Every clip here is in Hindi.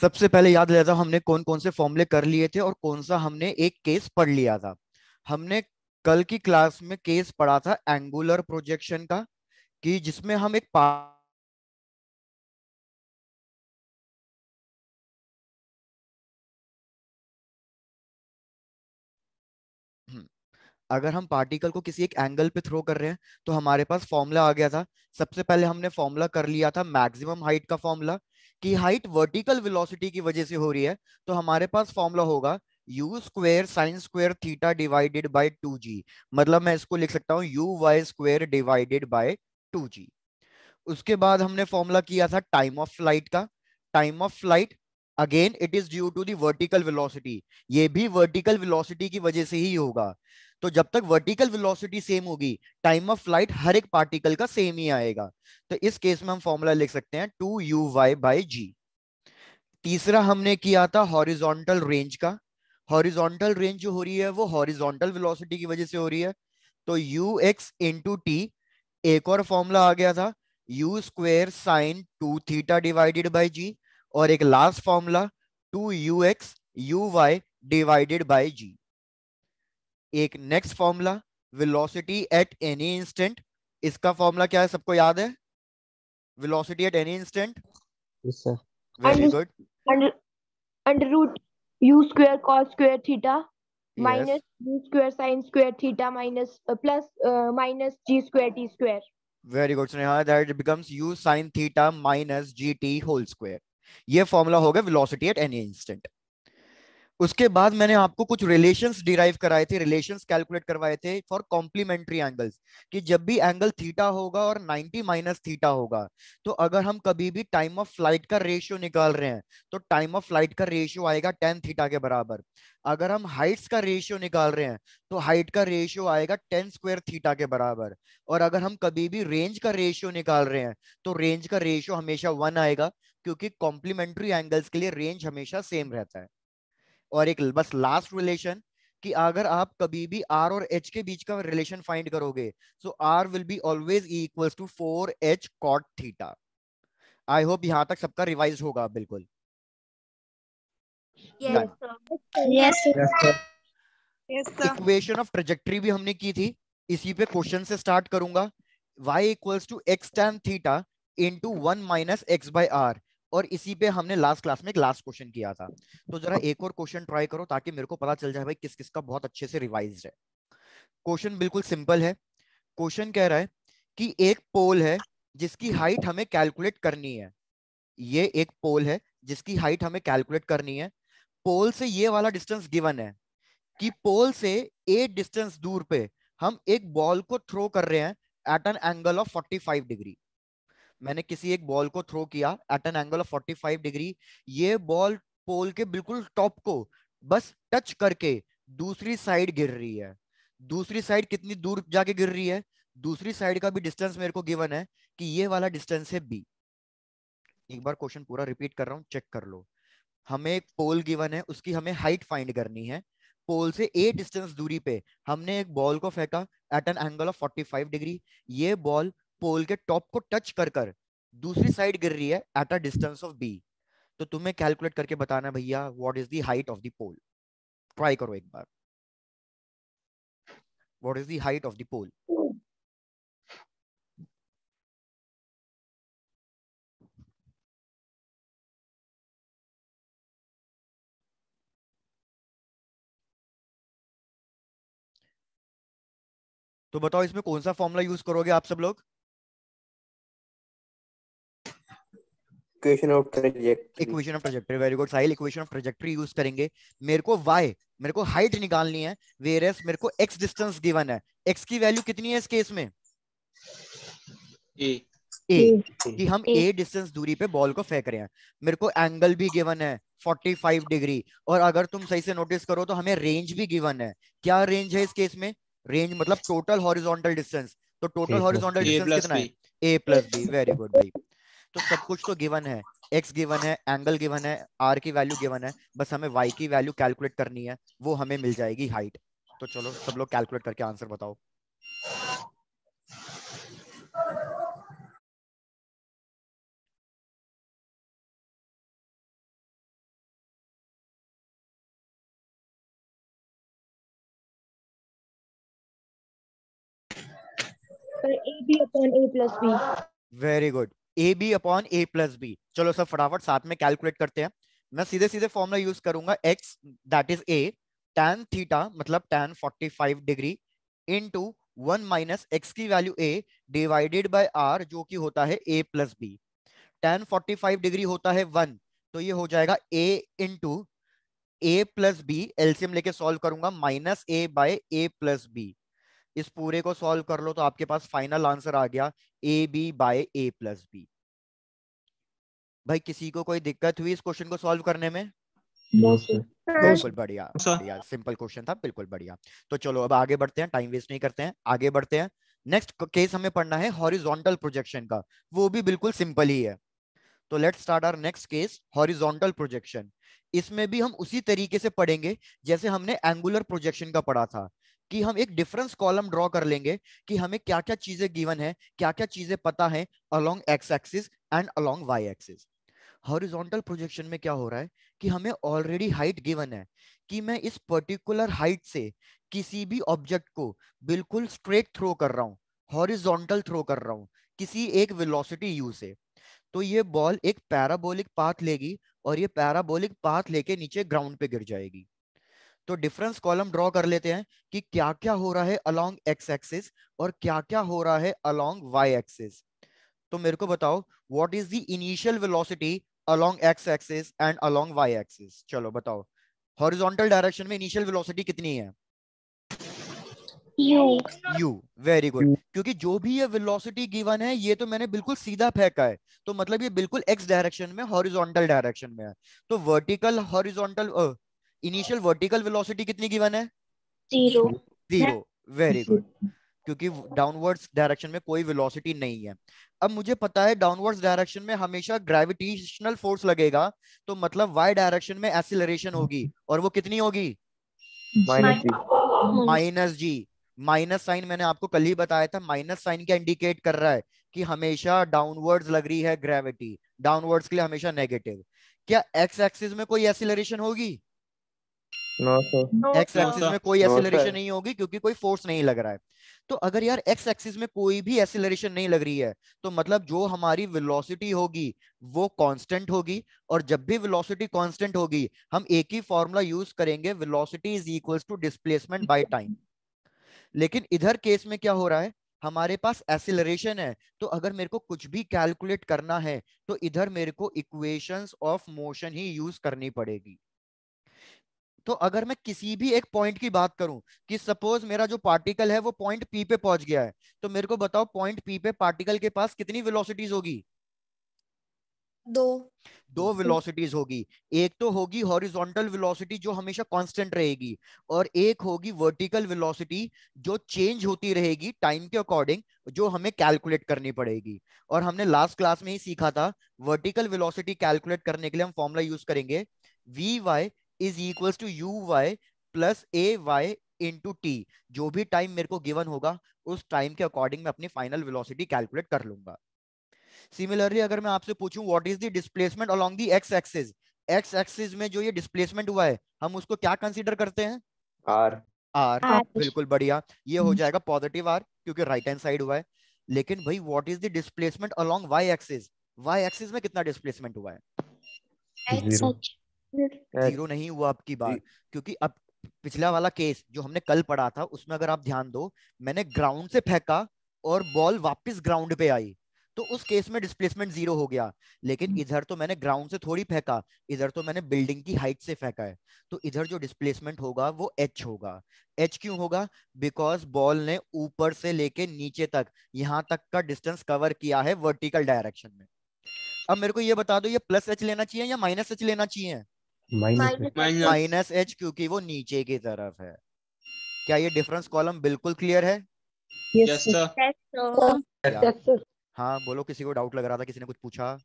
सबसे पहले याद रहता हमने कौन कौन से फॉर्मुले कर लिए थे और कौन सा हमने एक केस पढ़ लिया था हमने कल की क्लास में केस पढ़ा था एंगुलर प्रोजेक्शन का कि जिसमें हम एक हम्म, अगर हम पार्टिकल को किसी एक एंगल पे थ्रो कर रहे हैं तो हमारे पास फॉर्मूला आ गया था सबसे पहले हमने फॉर्मूला कर लिया था मैक्सिमम हाइट का फॉर्मूला कि हाइट वर्टिकल वेलोसिटी की वजह से हो रही है तो हमारे पास फॉर्मूला होगा u square sine square theta divided by two g मतलब मैं इसको लिख सकता हूं u y square divided by two g उसके बाद हमने फॉर्मूला किया था टाइम ऑफ फ्लाइट का time of flight again it is due to the vertical velocity ये भी वर्टिकल वेलोसिटी की वजह से ही होगा तो जब तक वर्टिकल वेलोसिटी सेम होगी टाइम ऑफ फ्लाइट हर एक पार्टिकल का सेम ही आएगा तो इस केस में हम फॉर्मूला लिख सकते हैं two u y by g तीसरा हमने किया था हॉरिजोंटल रेंज का हॉरिजोंटल रेंज जो हो रही है वो हॉरिजोंटल वेलोसिटी की वजह से हो रही है तो यू एक्स इंटू टी एक और फॉर्मूला आ गया था u square sine two theta divided by g और एक last formula two u x u y divided by g एक next formula velocity at any instant इसका फॉर्मूला क्या है सबको याद है velocity at any instant very good under root u square cos square theta minus u square sine square theta minus plus minus g square t square very good so good that becomes you sine theta minus g t whole square ये फॉर्मूला हो गया वेलोसिटी एट एनी इंस्टेंट उसके बाद मैंने आपको कुछ रिलेशंस डिराइव कराए थे रिलेशंस कैलकुलेट करवाए थे फॉर कॉम्प्लीमेंट्री एंगल्स कि जब भी एंगल थीटा होगा और 90 माइनस थीटा होगा तो अगर हम कभी भी टाइम ऑफ फ्लाइट का रेशियो निकाल रहे हैं तो टाइम ऑफ फ्लाइट का रेशियो आएगा टेन थीटा के बराबर अगर हम हाइट्स का रेशियो निकाल रहे हैं तो हाइट का रेशियो आएगा टेन स्क्वायर थीटा के बराबर और अगर हम कभी भी रेंज का रेशियो निकाल रहे हैं तो रेंज का रेशियो हमेशा वन आएगा क्योंकि कॉम्प्लीमेंट्री एंगल्स के लिए रेंज हमेशा सेम रहता है और एक बस लास्ट रिलेशन कि अगर आप कभी भी आर और एच के बीच का रिलेशन फाइंड करोगे so r will be always equals to four h cot theta I hope यहां तक सबका रिवाइज होगा बिल्कुल इक्वेशन ऑफ ट्रेजेक्ट्री भी हमने की थी इसी पे क्वेश्चन से स्टार्ट करूंगा y equals to x tan theta into one minus x by r और इसी पे हमने लास्ट क्लास में एक लास्ट क्वेश्चन किया था तो जरा एक और क्वेश्चन ट्राई करो ताकि मेरे को पता चल जाए भाई किस किस का बहुत अच्छे से रिवाइज है क्वेश्चन बिल्कुल सिंपल है क्वेश्चन कह रहा है कि एक पोल है जिसकी हाइट हमें कैलकुलेट करनी है ये एक पोल है जिसकी हाइट हमें कैलकुलेट करनी है पोल से ये वाला डिस्टेंस गिवन है कि पोल से ए डिस्टेंस दूर पे हम एक बॉल को थ्रो कर रहे हैं at an angle of 45 degree मैंने किसी एक बॉल को थ्रो किया at an angle of 45 degree ये बॉल पोल के बिल्कुल टॉप को बस टच करके दूसरी साइड गिर रही है दूसरी साइड कितनी दूर जाके गिर रही है दूसरी साइड का भी डिस्टेंस मेरे को गिवन है कि ये वाला डिस्टेंस है बी एक बार क्वेश्चन पूरा रिपीट कर रहा हूँ चेक कर लो हमें एक पोल गिवन है उसकी हमें हाइट फाइंड करनी है पोल से ए डिस्टेंस दूरी पे हमने एक बॉल को फेंका at an angle of 45 degree ये बॉल पोल के टॉप को टच कर कर दूसरी साइड गिर रही है at a distance of b तो तुम्हें कैलकुलेट करके बताना भैया what is the height of the pole try करो एक बार what is the height of the pole तो बताओ इसमें कौन सा फॉर्मूला यूज करोगे आप सब लोग equation of trajectory equation of trajectory very good Sahil equation of trajectory use करेंगे मेरे को y मेरे को हाइट निकालनी है वेयर एज मेरे को x डिस्टेंस गिवन है x की वैल्यू कितनी है इस केस में a a कि हम a डिस्टेंस दूरी पे बॉल को फेंक रहे हैं मेरे को एंगल भी गिवन है 45 डिग्री और अगर तुम सही से नोटिस करो तो हमें रेंज भी गिवन है क्या रेंज है इस केस में रेंज मतलब टोटल हॉरिजॉन्टल डिस्टेंस तो टोटल हॉरिजॉन्टल डिस्टेंस कितना है a plus b very good भाई तो सब कुछ तो गिवन है एक्स गिवन है एंगल गिवन है आर की वैल्यू गिवन है बस हमें वाई की वैल्यू कैलकुलेट करनी है वो हमें मिल जाएगी हाइट तो चलो सब लोग कैलकुलेट करके आंसर बताओ a b upon a plus b very good a b upon a plus b चलो सब फटाफट साथ में कैलकुलेट करते हैं मैं सीधे सीधे फॉर्मुला यूज करूंगा x that is a tan theta मतलब tan forty five degree into one minus x की value a divided by r जो कि होता है a plus b tan forty five degree होता है वन तो ये हो जाएगा a into a plus b LCM लेके सॉल्व करूंगा minus a by a plus b इस पूरे को सॉल्व कर लो तो आपके पास फाइनल आंसर आ गया a b by a plus b भाई किसी को कोई दिक्कत हुई इस क्वेश्चन को सॉल्व करने में बिल्कुल बढ़िया बढ़िया सिंपल क्वेश्चन था बिल्कुल बढ़िया तो चलो अब आगे बढ़ते हैं टाइम वेस्ट नहीं करते हैं आगे बढ़ते हैं नेक्स्ट केस हमें पढ़ना है हॉरिजॉन्टल प्रोजेक्शन का वो भी बिल्कुल सिंपल ही है तो let start our next case horizontal projection इसमें भी हम उसी तरीके से पढ़ेंगे जैसे हमने एंगुलर प्रोजेक्शन का पढ़ा था कि हम एक डिफरेंस कॉलम ड्रॉ कर लेंगे कि हमें क्या क्या चीजें गिवन है क्या क्या चीजें पता है along x axis and along y axis horizontal projection में क्या हो रहा है कि हमें ऑलरेडी हाइट गिवन है कि मैं इस पर्टिकुलर हाइट से किसी भी ऑब्जेक्ट को बिल्कुल स्ट्रेट थ्रो कर रहा हूँ हॉरिजॉन्टल थ्रो कर रहा हूँ किसी एक वेलोसिटी यू से तो ये बॉल एक पैराबोलिक पाथ लेगी और ये पैराबोलिक पाथ लेके नीचे ग्राउंड पे गिर जाएगी तो डिफरेंस कॉलम ड्रॉ कर लेते हैं कि क्या क्या हो रहा है अलोंग एक्स एक्सिस और क्या क्या हो रहा है अलोंग वाई एक्सिस तो मेरे को बताओ what is the initial velocity along x axis and along y axis चलो बताओ हॉरिजॉन्टल डायरेक्शन में इनिशियल वेलोसिटी कितनी है U. U, very good. U. क्योंकि जो भी ये velocity given है ये तो मैंने बिल्कुल सीधा फेंका है तो मतलब ये बिल्कुल x डायरेक्शन में हॉरिजॉन्टल डायरेक्शन में है तो vertical horizontal initial vertical velocity कितनी गिवन है जीरो जीरो वेरी गुड क्योंकि डाउनवर्ड्स डायरेक्शन में कोई वेलोसिटी नहीं है अब मुझे पता है डाउनवर्ड्स डायरेक्शन में हमेशा ग्रेविटेशनल फोर्स लगेगा तो मतलब वाई डायरेक्शन में एक्सीलरेशन होगी और वो कितनी होगी माइनस जी माइनस साइन मैंने आपको कल ही बताया था माइनस साइन क्या इंडिकेट कर रहा है कि हमेशा डाउनवर्ड्स लग रही है ग्रेविटी डाउनवर्ड्स के लिए हमेशा नेगेटिव क्या एक्स एक्सिस में कोई एक्सीलरेशन होगी एक्स एक्सिस में कोई नहीं होगी क्योंकि कोई फोर्स नहीं लग रहा है तो अगर यार एक्स एक्सिस में कोई भी नहीं लग रही है तो मतलब जो हमारी वेलोसिटी होगी वो कांस्टेंट होगी और जब भी वेलोसिटी कांस्टेंट होगी हम एक ही फॉर्मूला यूज करेंगे velocity is equals to displacement by time लेकिन इधर केस में क्या हो रहा है हमारे पास एसिलरेशन है तो अगर मेरे को कुछ भी कैलकुलेट करना है तो इधर मेरे को इक्वेशंस ऑफ मोशन ही यूज करनी पड़ेगी तो अगर मैं किसी भी एक पॉइंट की बात करूं कि सपोज मेरा जो पार्टिकल है वो पॉइंट पी पे पहुंच गया है तो मेरे को बताओ पॉइंट पी पे पार्टिकल के पास कितनी वेलोसिटीज होगी दो दो वेलोसिटीज होगी एक तो होगी हॉरिजॉन्टल वेलोसिटी जो हमेशा कांस्टेंट रहेगी और एक होगी वर्टिकल वेलोसिटी जो चेंज होती रहेगी टाइम के अकॉर्डिंग जो हमें कैलकुलेट करनी पड़ेगी और हमने लास्ट क्लास में ही सीखा था वर्टिकल वेलोसिटी कैलकुलेट करने के लिए हम फॉर्मुला यूज करेंगे v y is equal to u y plus a y into t जो भी टाइम मेरे को गिवन होगा उस टाइम के अकॉर्डिंग मैं अपनी फाइनल वेलोसिटी कैलकुलेट कर लूंगा सिमिलरली अगर मैं आपसे पूछूं what is the displacement along the x axis x axis में जो ये डिस्प्लेसमेंट हुआ है हम उसको क्या कंसीडर करते हैं आर आर बिल्कुल बढ़िया ये हो हम्म। जाएगा पॉजिटिव आर क्योंकि राइट हैंड साइड हुआ है लेकिन भाई what is the displacement along y axis y axis में कितना डिस्प्लेसमेंट हुआ है जीरो नहीं हुआ आपकी बात क्योंकि अब पिछला वाला केस जो हमने कल पढ़ा था उसमें अगर आप ध्यान दो मैंने ग्राउंड से फेंका और बॉल वापस ग्राउंड पे आई तो उस केस में डिस्प्लेसमेंट जीरो हो गया लेकिन हम्म। इधर तो मैंने ग्राउंड से थोड़ी फेंका इधर तो मैंने बिल्डिंग की हाइट से फेंका है तो इधर जो डिस्प्लेसमेंट होगा वो एच होगा एच क्यों होगा बिकॉज बॉल ने ऊपर से लेके नीचे तक यहाँ तक का डिस्टेंस कवर किया है वर्टिकल डायरेक्शन में अब मेरे को ये बता दो ये प्लस एच लेना चाहिए या माइनस एच लेना चाहिए माइनस एच क्योंकि वो नीचे की तरफ है क्या ये डिफरेंस कॉलम बिल्कुल क्लियर है yes, yes, हाँ बोलो किसी को डाउट लग रहा था किसी ने कुछ पूछा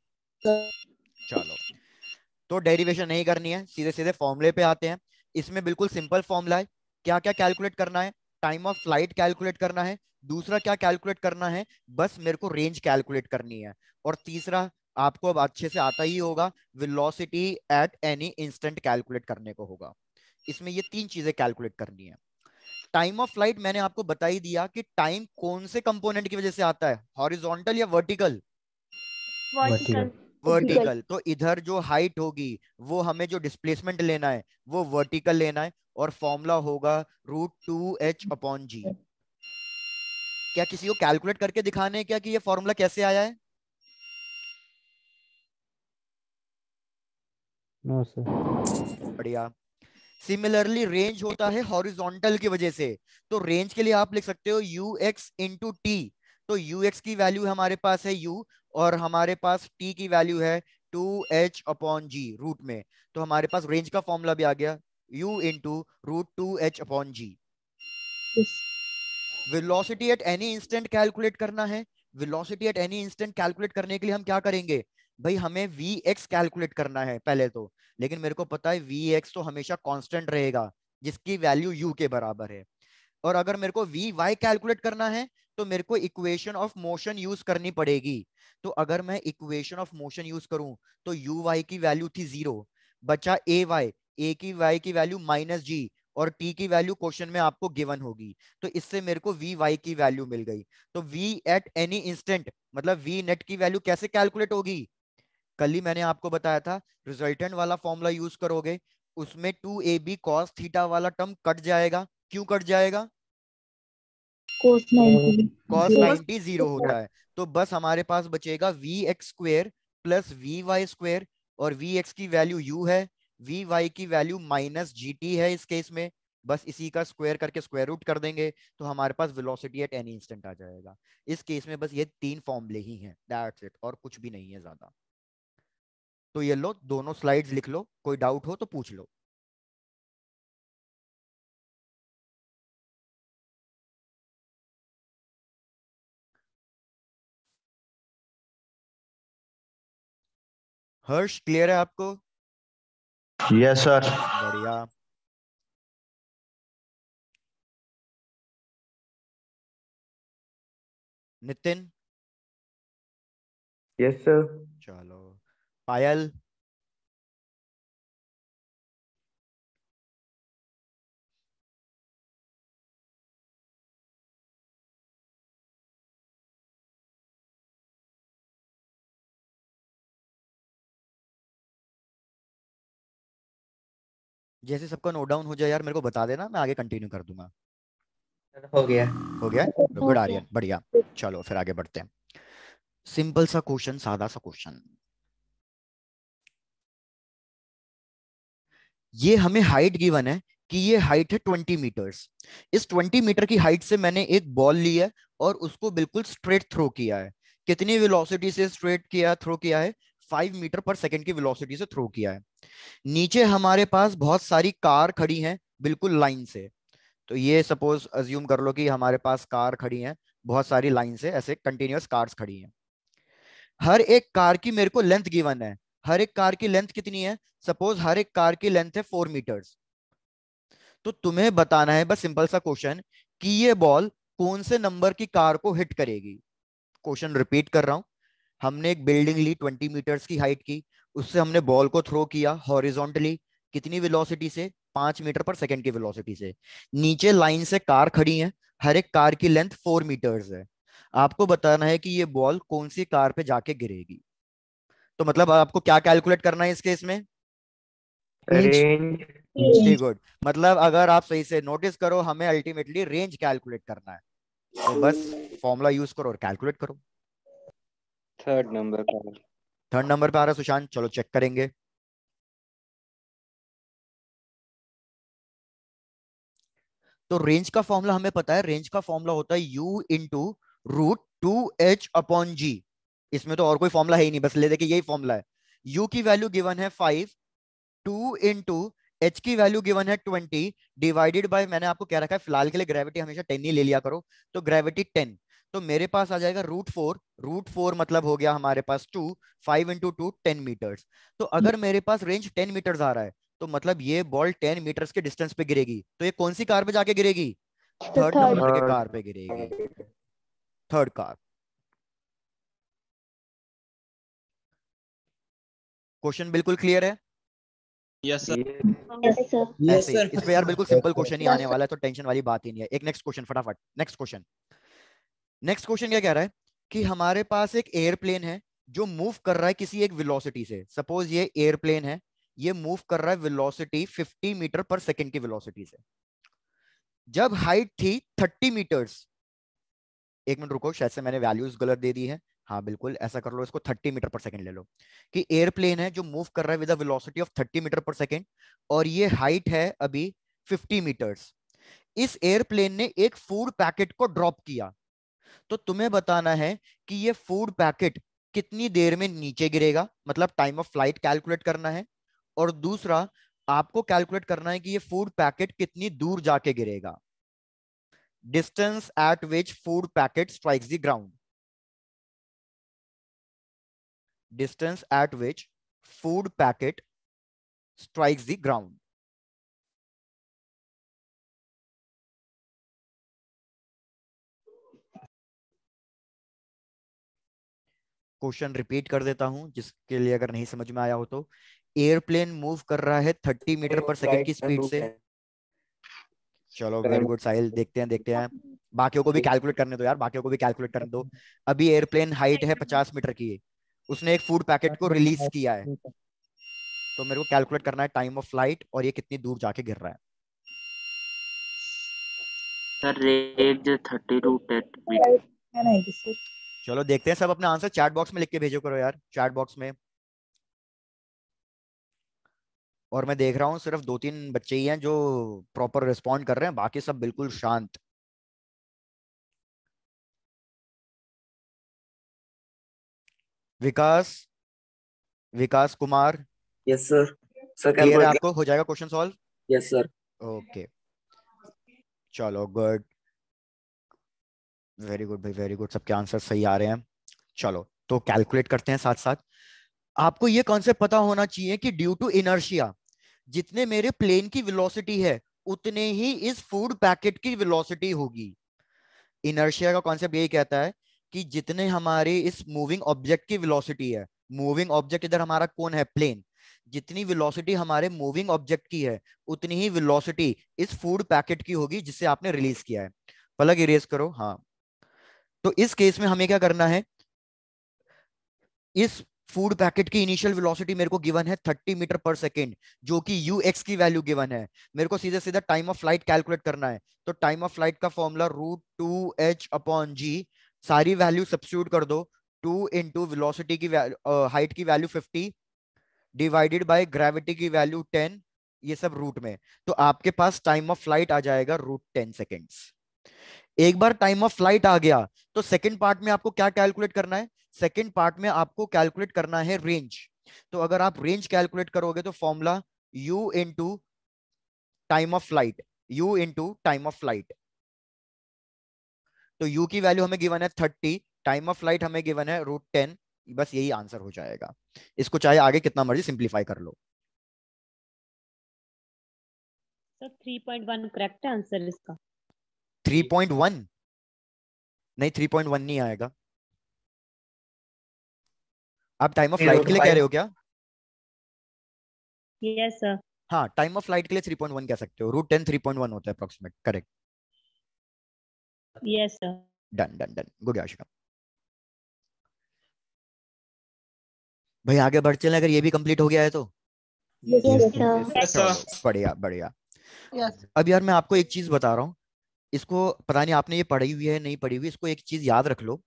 चलो तो डेरिवेशन नहीं करनी है सीधे सीधे फॉर्मुले पे आते हैं इसमें बिल्कुल सिंपल फॉर्मुला है क्या क्या कैलकुलेट करना है टाइम ऑफ फ्लाइट कैलकुलेट करना है दूसरा क्या कैलकुलेट करना है बस मेरे को रेंज कैलकुलेट करनी है और तीसरा आपको अब अच्छे से आता ही होगा velocity at any instant calculate करने को होगा इसमें ये तीन चीजें कैलकुलेट करनी है टाइम ऑफ फ्लाइट मैंने आपको बता ही दिया कि टाइम कौन से कंपोनेंट की वजह से आता है हॉरिजॉन्टल या वर्टिकल वर्टिकल वर्टिकल तो इधर जो हाइट होगी वो हमें जो डिस्प्लेसमेंट लेना है वो वर्टिकल लेना है और फॉर्मूला होगा root two h upon g क्या किसी को कैलकुलेट करके दिखाने क्या कि ये फॉर्मूला कैसे आया है नो हाँ सर बढ़िया सिमिलरली रेंज होता है हॉरिजॉन्टल की वजह से तो रेंज के लिए आप लिख सकते हो यू एक्स इंटू टी तो यू एक्स की वैल्यू हमारे पास है यू और हमारे पास टी की वैल्यू है two h upon g root में तो हमारे पास रेंज का फॉर्मूला भी आ गया u into root two h upon g velocity at any instant calculate करना है velocity at any instant calculate करने के लिए हम क्या करेंगे भाई हमें वी एक्स कैलकुलेट करना है पहले तो लेकिन मेरे को पता है वी एक्स तो हमेशा कॉन्स्टेंट रहेगा जिसकी वैल्यू यू के बराबर है और अगर मेरे को वी वाई कैलकुलेट करना है तो मेरे को इक्वेशन ऑफ मोशन यूज करनी पड़ेगी तो अगर मैं इक्वेशन ऑफ मोशन यूज करूं तो यू वाई की वैल्यू थी जीरो बचा ए वाई ए की वाई की वैल्यू माइनस जी और टी की वैल्यू क्वेश्चन में आपको गिवन होगी तो इससे मेरे को वी वाई की वैल्यू मिल गई तो वी एट एनी इंस्टेंट मतलब वी नेट की वैल्यू कैसे कैलकुलेट होगी कल ही मैंने आपको बताया था रिजल्टेंट वाला फॉर्मूला यूज करोगे उसमें two a b cos theta वाला टर्म कट जाएगा क्यों कट जाएगा कॉस नाइन्टी जीरो होता है तो बस हमारे पास बचेगा v x square plus v y square और वी एक्स की वैल्यू यू है वी वाई की वैल्यू माइनस जी टी है इस केस में बस इसी का स्क्वायर करके स्क्वायर रूट कर देंगे तो हमारे पास वेलोसिटी एट एनी इंस्टेंट आ जाएगा इस केस में बस ये तीन फॉर्मूले ही हैं दैट्स इट और कुछ भी नहीं है ज्यादा तो ये लो दोनों स्लाइड्स लिख लो कोई डाउट हो तो पूछ लो हर्ष क्लियर है आपको यस सर बढ़िया नितिन यस सर चलो पायल जैसे सबका नोट डाउन हो जाए यार मेरे को बता देना मैं आगे कंटिन्यू कर दूंगा हो गया हो गया गुड आर्यन बढ़िया चलो फिर आगे बढ़ते हैं सिंपल सा क्वेश्चन सादा सा क्वेश्चन ये हमें हाइट गिवन है कि ये हाइट है ट्वेंटी मीटर्स इस ट्वेंटी मीटर की हाइट से मैंने एक बॉल ली है और उसको बिल्कुल स्ट्रेट थ्रो किया है कितनी वेलोसिटी से स्ट्रेट किया थ्रो किया है फाइव मीटर पर सेकंड की वेलोसिटी से थ्रो किया है नीचे हमारे पास बहुत सारी कार खड़ी हैं बिल्कुल लाइन से तो ये सपोज अज्यूम कर लो कि हमारे पास कार खड़ी हैं बहुत सारी लाइन से ऐसे कंटिन्यूस कार्स खड़ी हैं हर एक कार की मेरे को लेंथ गिवन है हर एक कार की लेंथ कितनी है सपोज हर एक कार की लेंथ है फोर मीटर्स तो तुम्हें बताना है बस सिंपल सा क्वेश्चन कि ये बॉल कौन से नंबर की कार को हिट करेगी क्वेश्चन रिपीट कर रहा हूं हमने एक बिल्डिंग ली ट्वेंटी मीटर्स की हाइट की उससे हमने बॉल को थ्रो किया हॉरिजोंटली कितनी वेलोसिटी से पांच मीटर पर सेकेंड की वेलोसिटी से नीचे लाइन से कार खड़ी है हर एक कार की लेंथ फोर मीटर्स है आपको बताना है कि ये बॉल कौन सी कार पे जाके गिरेगी तो मतलब आपको क्या कैलकुलेट करना है इस केस में रेंज वेरी गुड मतलब अगर आप सही से नोटिस करो हमें अल्टीमेटली रेंज कैलकुलेट करना है तो बस फॉर्मूला यूज करो और कैलकुलेट करो थर्ड नंबर पर थर्ड नंबर पे आ रहा है सुशांत चलो चेक करेंगे तो रेंज का फॉर्मूला हमें पता है रेंज का फॉर्मूला होता है u into root two h upon g इसमें तो और कोई फॉर्मूला है ही नहीं बस ले देखिए यही फॉर्मूला है u की वैल्यू गिवन है five two into two h value given है ट्वेंटी डिवाइडेड बाय मैंने आपको क्या रखा है फिलहाल के लिए ग्रेविटी हमेशा टेन ही ले लिया करो तो ग्रेविटी टेन तो मेरे पास आ जाएगा रूट फोर रूट फोर मतलब हो गया हमारे पास two five into two ten metres तो अगर hmm. मेरे पास रेंज टेन मीटर्स आ रहा है तो मतलब ये बॉल टेन मीटर्स के डिस्टेंस पे गिरेगी तो ये कौन सी कार पे जाके गिरेगी थर्ड नंबर के कार पे गिरेगी थर्ड कार क्वेश्चन बिल्कुल क्लियर है यस सर यस सर इस यार बिल्कुल सिंपल क्वेश्चन ही आने वाला है तो टेंशन वाली बात ही नहीं है एक नेक्स्ट क्वेश्चन फटाफट नेक्स्ट क्वेश्चन नेक्स्ट क्वेश्चन क्या कह रहा है कि हमारे पास एक एयरप्लेन है जो मूव कर रहा है किसी एक वेलोसिटी से सपोज ये एयरप्लेन है ये मूव कर रहा है वेलोसिटी 50 मीटर पर सेकंड की वेलोसिटी से जब हाइट थी 30 मीटर्स एक मिनट रुको शायद से मैंने वैल्यूज गलत दे दी है हाँ बिल्कुल ऐसा कर लो इसको 30 मीटर पर सेकंड ले लो कि एयरप्लेन है जो मूव कर रहा है velocity of 30 metre per second और ये हाइट है अभी 50 मीटर्स इस एयरप्लेन ने एक फूड पैकेट को ड्रॉप किया तो तुम्हें बताना है कि ये फूड पैकेट कितनी देर में नीचे गिरेगा मतलब टाइम ऑफ फ्लाइट कैलकुलेट करना है और दूसरा आपको कैलकुलेट करना है कि ये फूड पैकेट कितनी दूर जाके गिरेगा distance at which food packet strikes the ground distance at which food packet strikes the ground. Question repeat कर देता हूं जिसके लिए अगर नहीं समझ में आया हो तो एयरप्लेन मूव कर रहा है थर्टी मीटर पर सेकंड की स्पीड से चलो वेरी गुड साहिल देखते हैं देखते हैं बाकियों को भी कैलकुलेट करने दो यार बाकियों को भी कैलकुलेट करने दो अभी एयरप्लेन हाइट है पचास मीटर की उसने एक फूड पैकेट को रिलीज किया है तो मेरे को कैलकुलेट करना है टाइम ऑफ फ्लाइट और ये कितनी दूर जाके गिर रहा है चलो देखते हैं सब अपने आंसर चैट बॉक्स में लिख के भेजो करो यार चैट बॉक्स में और मैं देख रहा हूँ सिर्फ दो तीन बच्चे ही हैं जो प्रॉपर रिस्पॉन्ड कर रहे हैं बाकी सब बिल्कुल शांत Vikas Vikas Kumar yes sir sir आपको हो जाएगा question solve yes sir okay चलो गुड वेरी गुड भाई वेरी गुड सबके आंसर सही आ रहे हैं चलो तो कैलकुलेट करते हैं साथ साथ आपको ये कॉन्सेप्ट पता होना चाहिए कि ड्यू टू इनर्शिया जितने मेरे प्लेन की वेलोसिटी है उतने ही इस फूड पैकेट की वेलोसिटी होगी इनर्शिया का कॉन्सेप्ट यही कहता है कि जितने हमारे इस मूविंग ऑब्जेक्ट की वेलोसिटी है मूविंग ऑब्जेक्ट इधर हमारा कौन है प्लेन जितनी वेलोसिटी हमारे मूविंग ऑब्जेक्ट की है उतनी ही वेलोसिटी इस फूड पैकेट की होगी जिसे आपने रिलीज किया है पलग इरेज करो हाँ तो इस केस में हमें क्या करना है इस फूड पैकेट की इनिशियल वेलोसिटी मेरे को गिवन है 30 मीटर पर सेकेंड जो कि यू एक्स की वैल्यू गिवन है मेरे को सीधे सीधा टाइम ऑफ फ्लाइट कैलकुलेट करना है तो टाइम ऑफ फ्लाइट का formula root two h upon g सारी वैल्यू सब्सिट्यूट कर दो टू इंटू वेलोसिटी की हाइट की value fifty divided by gravity की वैल्यू टेन ये सब रूट में तो आपके पास टाइम ऑफ फ्लाइट आ जाएगा रूट टेन सेकेंड्स एक बार टाइम ऑफ फ्लाइट आ गया तो सेकेंड पार्ट में आपको क्या कैलकुलेट करना है सेकेंड पार्ट में आपको कैलकुलेट करना है रेंज तो अगर आप रेंज कैलकुलेट करोगे तो formula u into time of flight u into time of flight तो यू की वैल्यू हमें गिवन है थर्टी टाइम ऑफ फ्लाइट हमें गिवन है रूट टेन बस यही आंसर हो जाएगा इसको चाहे आगे कितना मर्जी सिंप्लीफाई कर लो थ्री पॉइंट वन करेक्ट है थ्री पॉइंट वन नहीं 3.1 नहीं आएगा आप टाइम ऑफ फ्लाइट के लिए कह रहे हो क्या यस सर हाँ टाइम ऑफ फ्लाइट के लिए थ्री पॉइंट वन कह सकते हो root ten three point one होता है approximate correct Yes, sir. Done, done, done. Good, Yashika. भाई आगे बढ़ चले अगर ये भी कंप्लीट हो गया है तो बढ़िया बढ़िया अब यार मैं आपको एक चीज बता रहा हूँ इसको पता नहीं आपने ये पढ़ी हुई है नहीं पढ़ी हुई इसको एक चीज याद रख लो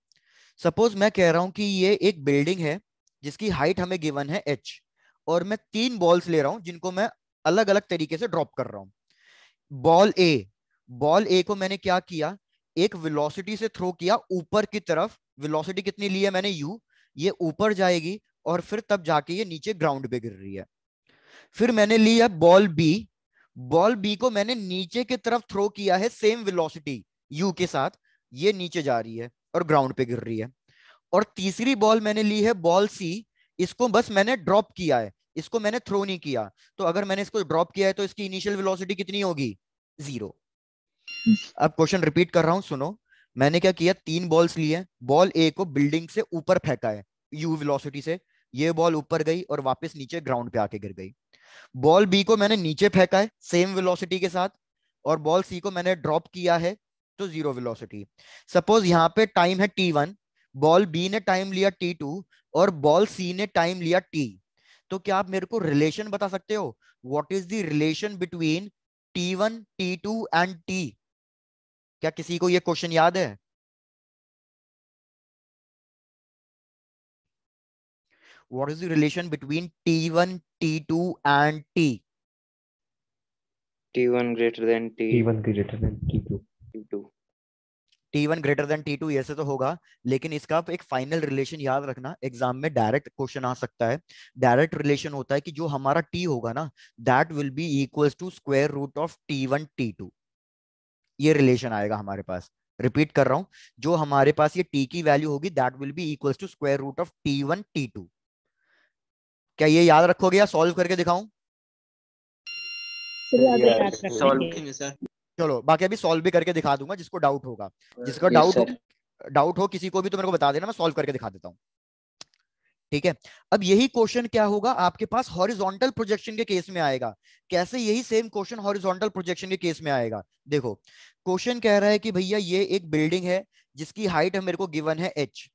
सपोज मैं कह रहा हूँ कि ये एक बिल्डिंग है जिसकी हाइट हमें गिवन है एच और मैं तीन बॉल्स ले रहा हूँ जिनको मैं अलग अलग तरीके से ड्रॉप कर रहा हूँ बॉल ए बॉल ए को मैंने क्या किया एक वेलोसिटी से थ्रो किया ऊपर की तरफ वेलोसिटी कितनी ली है मैंने यू ये ऊपर जाएगी और फिर तब जाके ये नीचे ग्राउंड पे गिर रही है फिर मैंने लिया बॉल बी बॉल बी को मैंने नीचे की तरफ थ्रो किया है सेम वेलोसिटी यू के साथ ये नीचे जा रही है और ग्राउंड पे गिर रही है और तीसरी बॉल मैंने ली है बॉल सी इसको बस मैंने ड्रॉप किया है इसको मैंने थ्रो नहीं किया तो अगर मैंने इसको ड्रॉप किया है तो इसकी इनिशियल वेलोसिटी कितनी होगी जीरो अब क्वेश्चन रिपीट कर रहा हूँ सुनो मैंने क्या किया तीन बॉल्स लिए बॉल ए को बिल्डिंग से ऊपर फेंका है यू वेलोसिटी से ये बॉल ऊपर गई और वापस नीचे ग्राउंड पे आके गिर गई बॉल बी को मैंने नीचे फेंका है सेम वेलोसिटी के साथ और बॉल सी को मैंने ड्रॉप किया है तो जीरो वेलोसिटी सपोज यहाँ पे टाइम है टी वन बॉल बी ने टाइम लिया टी टू और बॉल सी ने टाइम लिया टी तो क्या आप मेरे को रिलेशन बता सकते हो what is the relation between t one t two and t क्या किसी को ये क्वेश्चन याद है what is the relation between t one t two and t t one greater than t one greater than t two t two t1 greater than t2 ऐसे तो होगा लेकिन इसका आप एक फाइनल रिलेशन याद रखना एग्जाम में डायरेक्ट क्वेश्चन आ सकता है डायरेक्ट रिलेशन होता है कि जो हमारा t होगा ना that will be equals to square root of t1 t2 ये रिलेशन आएगा हमारे पास रिपीट कर रहा हूं जो हमारे पास ये टी की वैल्यू होगी that will be equal to square root of t one t two क्या ये याद रखोगे या सॉल्व करके दिखाऊं सॉल्व चलो बाकी अभी सॉल्व भी करके दिखा दूंगा जिसको डाउट होगा जिसका डाउट डाउट हो किसी को भी तो मेरे को बता देना मैं सॉल्व करके दिखा देता हूँ ठीक है अब यही क्वेश्चन क्या होगा आपके पास हॉरिजॉन्टल प्रोजेक्शन के केस में आएगा कैसे यही सेम क्वेश्चन हॉरिजॉन्टल प्रोजेक्शन के केस में आएगा देखो क्वेश्चन कह रहा है कि भैया ये एक बिल्डिंग है जिसकी हाइट मेरे को गिवन है एच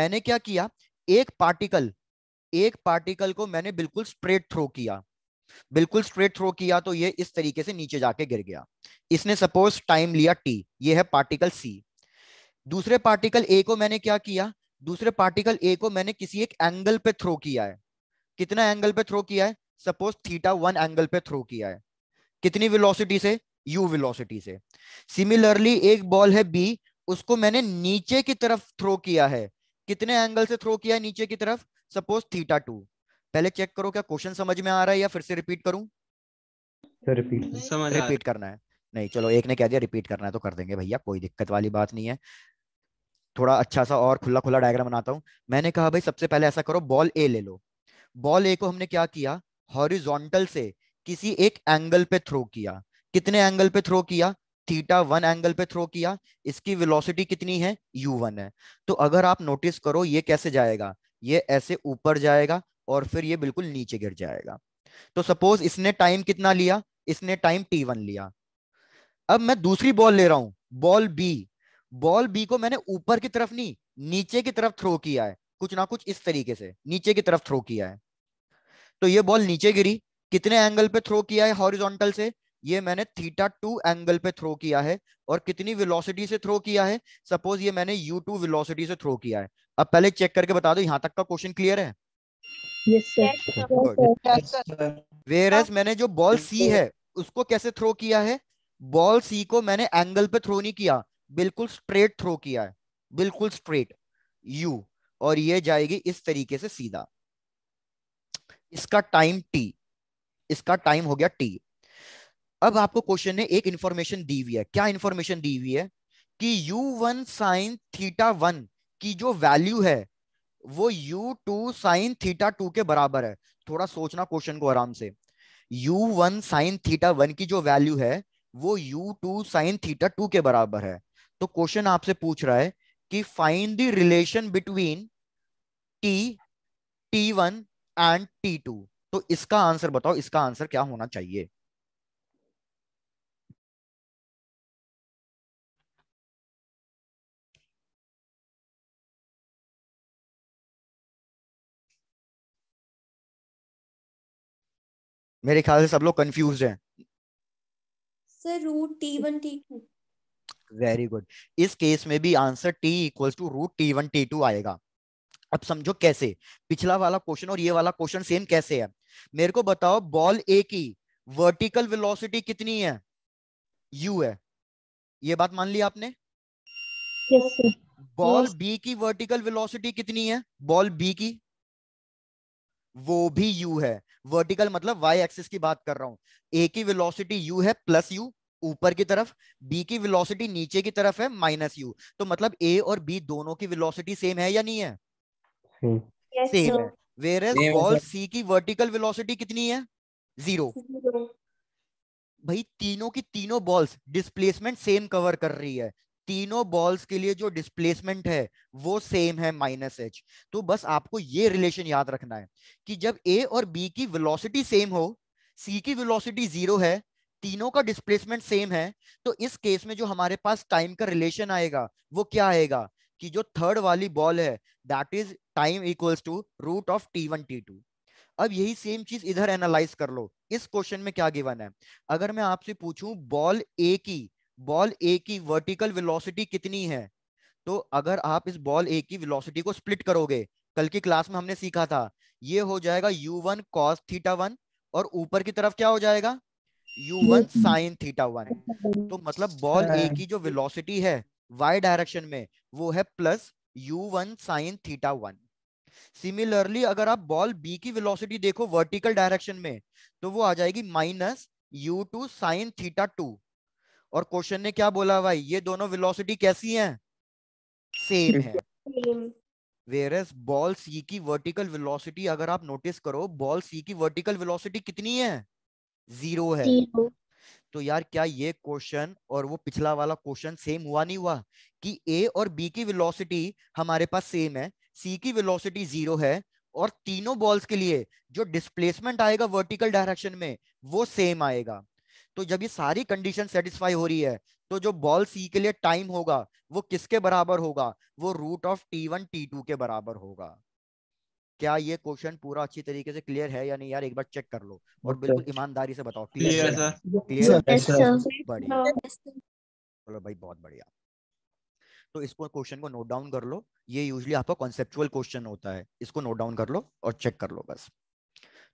मैंने क्या किया एक पार्टिकल एक पार्टिकल को मैंने बिल्कुल स्ट्रेट थ्रो किया बिल्कुल स्ट्रेट थ्रो किया तो ये इस तरीके से नीचे जाके गिर गया इसने सपोज टाइम लिया टी ये है पार्टिकल सी दूसरे पार्टिकल ए को मैंने क्या किया दूसरे पार्टिकल ए को मैंने किसी एक एंगल पे थ्रो किया है कितना एंगल पे थ्रो किया है सपोज थीटा वन एंगल पे थ्रो किया है कितनी विलोसिटी से यू विलोसिटी से सिमिलरली एक बॉल है बी उसको मैंने नीचे की तरफ थ्रो किया है कितने एंगल से थ्रो किया है नीचे की तरफ सपोज थीटा टू पहले चेक करो क्या क्वेश्चन समझ में आ रहा है या फिर से रिपीट करूं रिपीट समझ रिपीट करना है नहीं चलो एक ने कह दिया रिपीट करना है तो कर देंगे भैया कोई दिक्कत वाली बात नहीं है थोड़ा अच्छा सा और खुला खुला डायग्राम बनाता हूँ मैंने कहा भाई सबसे पहले ऐसा करो बॉल ए ले लो बॉल ए को हमने क्या किया हॉरिजोंटल से किसी एक एंगल पे थ्रो किया कितने एंगल पे थ्रो किया थीटा वन एंगल पे थ्रो किया इसकी वेलोसिटी कितनी है यू वन है तो अगर आप नोटिस करो ये कैसे जाएगा ये ऐसे ऊपर जाएगा और फिर ये बिल्कुल नीचे गिर जाएगा तो सपोज इसने टाइम कितना लिया इसने टाइम टी वन लिया अब मैं दूसरी बॉल ले रहा हूं बॉल बी बॉल बी को मैंने ऊपर की तरफ नहीं नीचे की तरफ थ्रो किया है कुछ ना कुछ इस तरीके से नीचे की तरफ थ्रो किया है तो ये बॉल नीचे गिरी कितने एंगल पे थ्रो किया है हॉरिजॉन्टल से ये मैंने थीटा टू एंगल पे थ्रो किया है और कितनी वेलोसिटी से थ्रो किया है सपोज ये मैंने यू टू वेलोसिटी से थ्रो किया है अब पहले चेक करके बता दो यहाँ तक का क्वेश्चन क्लियर है वेर yes, yes, मैंने जो बॉल सी है उसको कैसे थ्रो किया है बॉल सी को मैंने एंगल पे थ्रो नहीं किया बिल्कुल स्ट्रेट थ्रो किया है बिल्कुल स्ट्रेट यू और ये जाएगी इस तरीके से सीधा इसका टाइम टी इसका टाइम हो गया टी अब आपको क्वेश्चन ने एक इंफॉर्मेशन दी हुई है क्या इंफॉर्मेशन दी हुई है कि u1 one sine theta one की जो वैल्यू है वो u2 to sine theta to के बराबर है थोड़ा सोचना क्वेश्चन को आराम से u1 one sine theta one की जो वैल्यू है वो u2 to sine theta to के बराबर है तो क्वेश्चन आपसे पूछ रहा है कि find the relation between t t one and t two तो इसका आंसर बताओ इसका आंसर क्या होना चाहिए मेरे ख्याल से सब लोग कंफ्यूज हैं sir root t one t two very good इस केस में भी answer t equal to root t one t two आएगा अब समझो कैसे पिछला वाला क्वेश्चन और ये वाला क्वेश्चन सेम कैसे है मेरे को बताओ बॉल ए की वर्टिकल वेलोसिटी कितनी है यू है ये बात मान ली आपने yes, बॉल बी की वर्टिकल वेलोसिटी कितनी है बॉल बी की वो भी यू है वर्टिकल मतलब वाई एक्सिस की बात कर रहा हूं ए की वेलोसिटी यू है प्लस यू ऊपर की तरफ बी की वेलोसिटी नीचे की तरफ है माइनस यू तो मतलब ए और बी दोनों की वेलोसिटी सेम है या नहीं है सेम है एज बॉल सी की वर्टिकल वेलोसिटी कितनी है जीरो भाई तीनों की तीनों बॉल्स डिस्प्लेसमेंट सेम कवर कर रही है तीनों बॉल्स के लिए जो डिस्प्लेसमेंट है वो सेम है माइनस एच तो बस आपको ये रिलेशन याद रखना है कि जब ए और बी की वेलोसिटी सेम हो सी की वेलोसिटी जीरो है तीनों का डिस्प्लेसमेंट सेम है तो इस केस में जो हमारे पास टाइम का रिलेशन आएगा वो क्या आएगा कि जो थर्ड वाली बॉल है that is time equals to root of t one t two अब यही सेम चीज इधर एनालाइज कर लो इस क्वेश्चन में क्या गिवन है अगर मैं आपसे पूछूं बॉल ए की बॉल ए की वर्टिकल वेलोसिटी कितनी है तो अगर आप इस बॉल ए की वेलोसिटी को स्प्लिट करोगे कल की क्लास में हमने सीखा था ये हो जाएगा u one cos theta one और ऊपर की तरफ क्या हो जाएगा u one sine theta one तो मतलब बॉल ए हाँ। की जो वेलोसिटी है वाई डायरेक्शन में वो है plus u one sine theta one similarly अगर आप बॉल बी की वेलोसिटी देखो वर्टिकल डायरेक्शन में तो वो आ जाएगी minus u two sine theta two और क्वेश्चन ने क्या बोला भाई ये दोनों वेलोसिटी कैसी हैं सेम है वेयर एज बॉल सी की वर्टिकल वेलोसिटी अगर आप नोटिस करो बॉल सी की वर्टिकल वेलोसिटी कितनी है जीरो है तो यार क्या ये क्वेश्चन और वो पिछला वाला क्वेश्चन सेम हुआ नहीं हुआ कि ए और बी की वेलोसिटी हमारे पास सेम है सी की वेलोसिटी जीरो है और तीनों बॉल्स के लिए जो डिस्प्लेसमेंट आएगा वर्टिकल डायरेक्शन में वो सेम आएगा तो जब ये सारी कंडीशन सेटिस्फाई हो रही है तो जो बॉल सी के लिए टाइम होगा वो किसके बराबर होगा वो root of t one t two के बराबर होगा क्या ये क्वेश्चन पूरा अच्छी तरीके से क्लियर है या नहीं यार एक बार चेक कर लो और बिल्कुल ईमानदारी से बताओ क्लियर क्लियर बढ़िया चलो भाई बहुत बढ़िया तो इसको क्वेश्चन को नोट डाउन कर लो ये यूजली आपका कॉन्सेप्चुअल क्वेश्चन होता है इसको नोट डाउन कर लो और चेक कर लो बस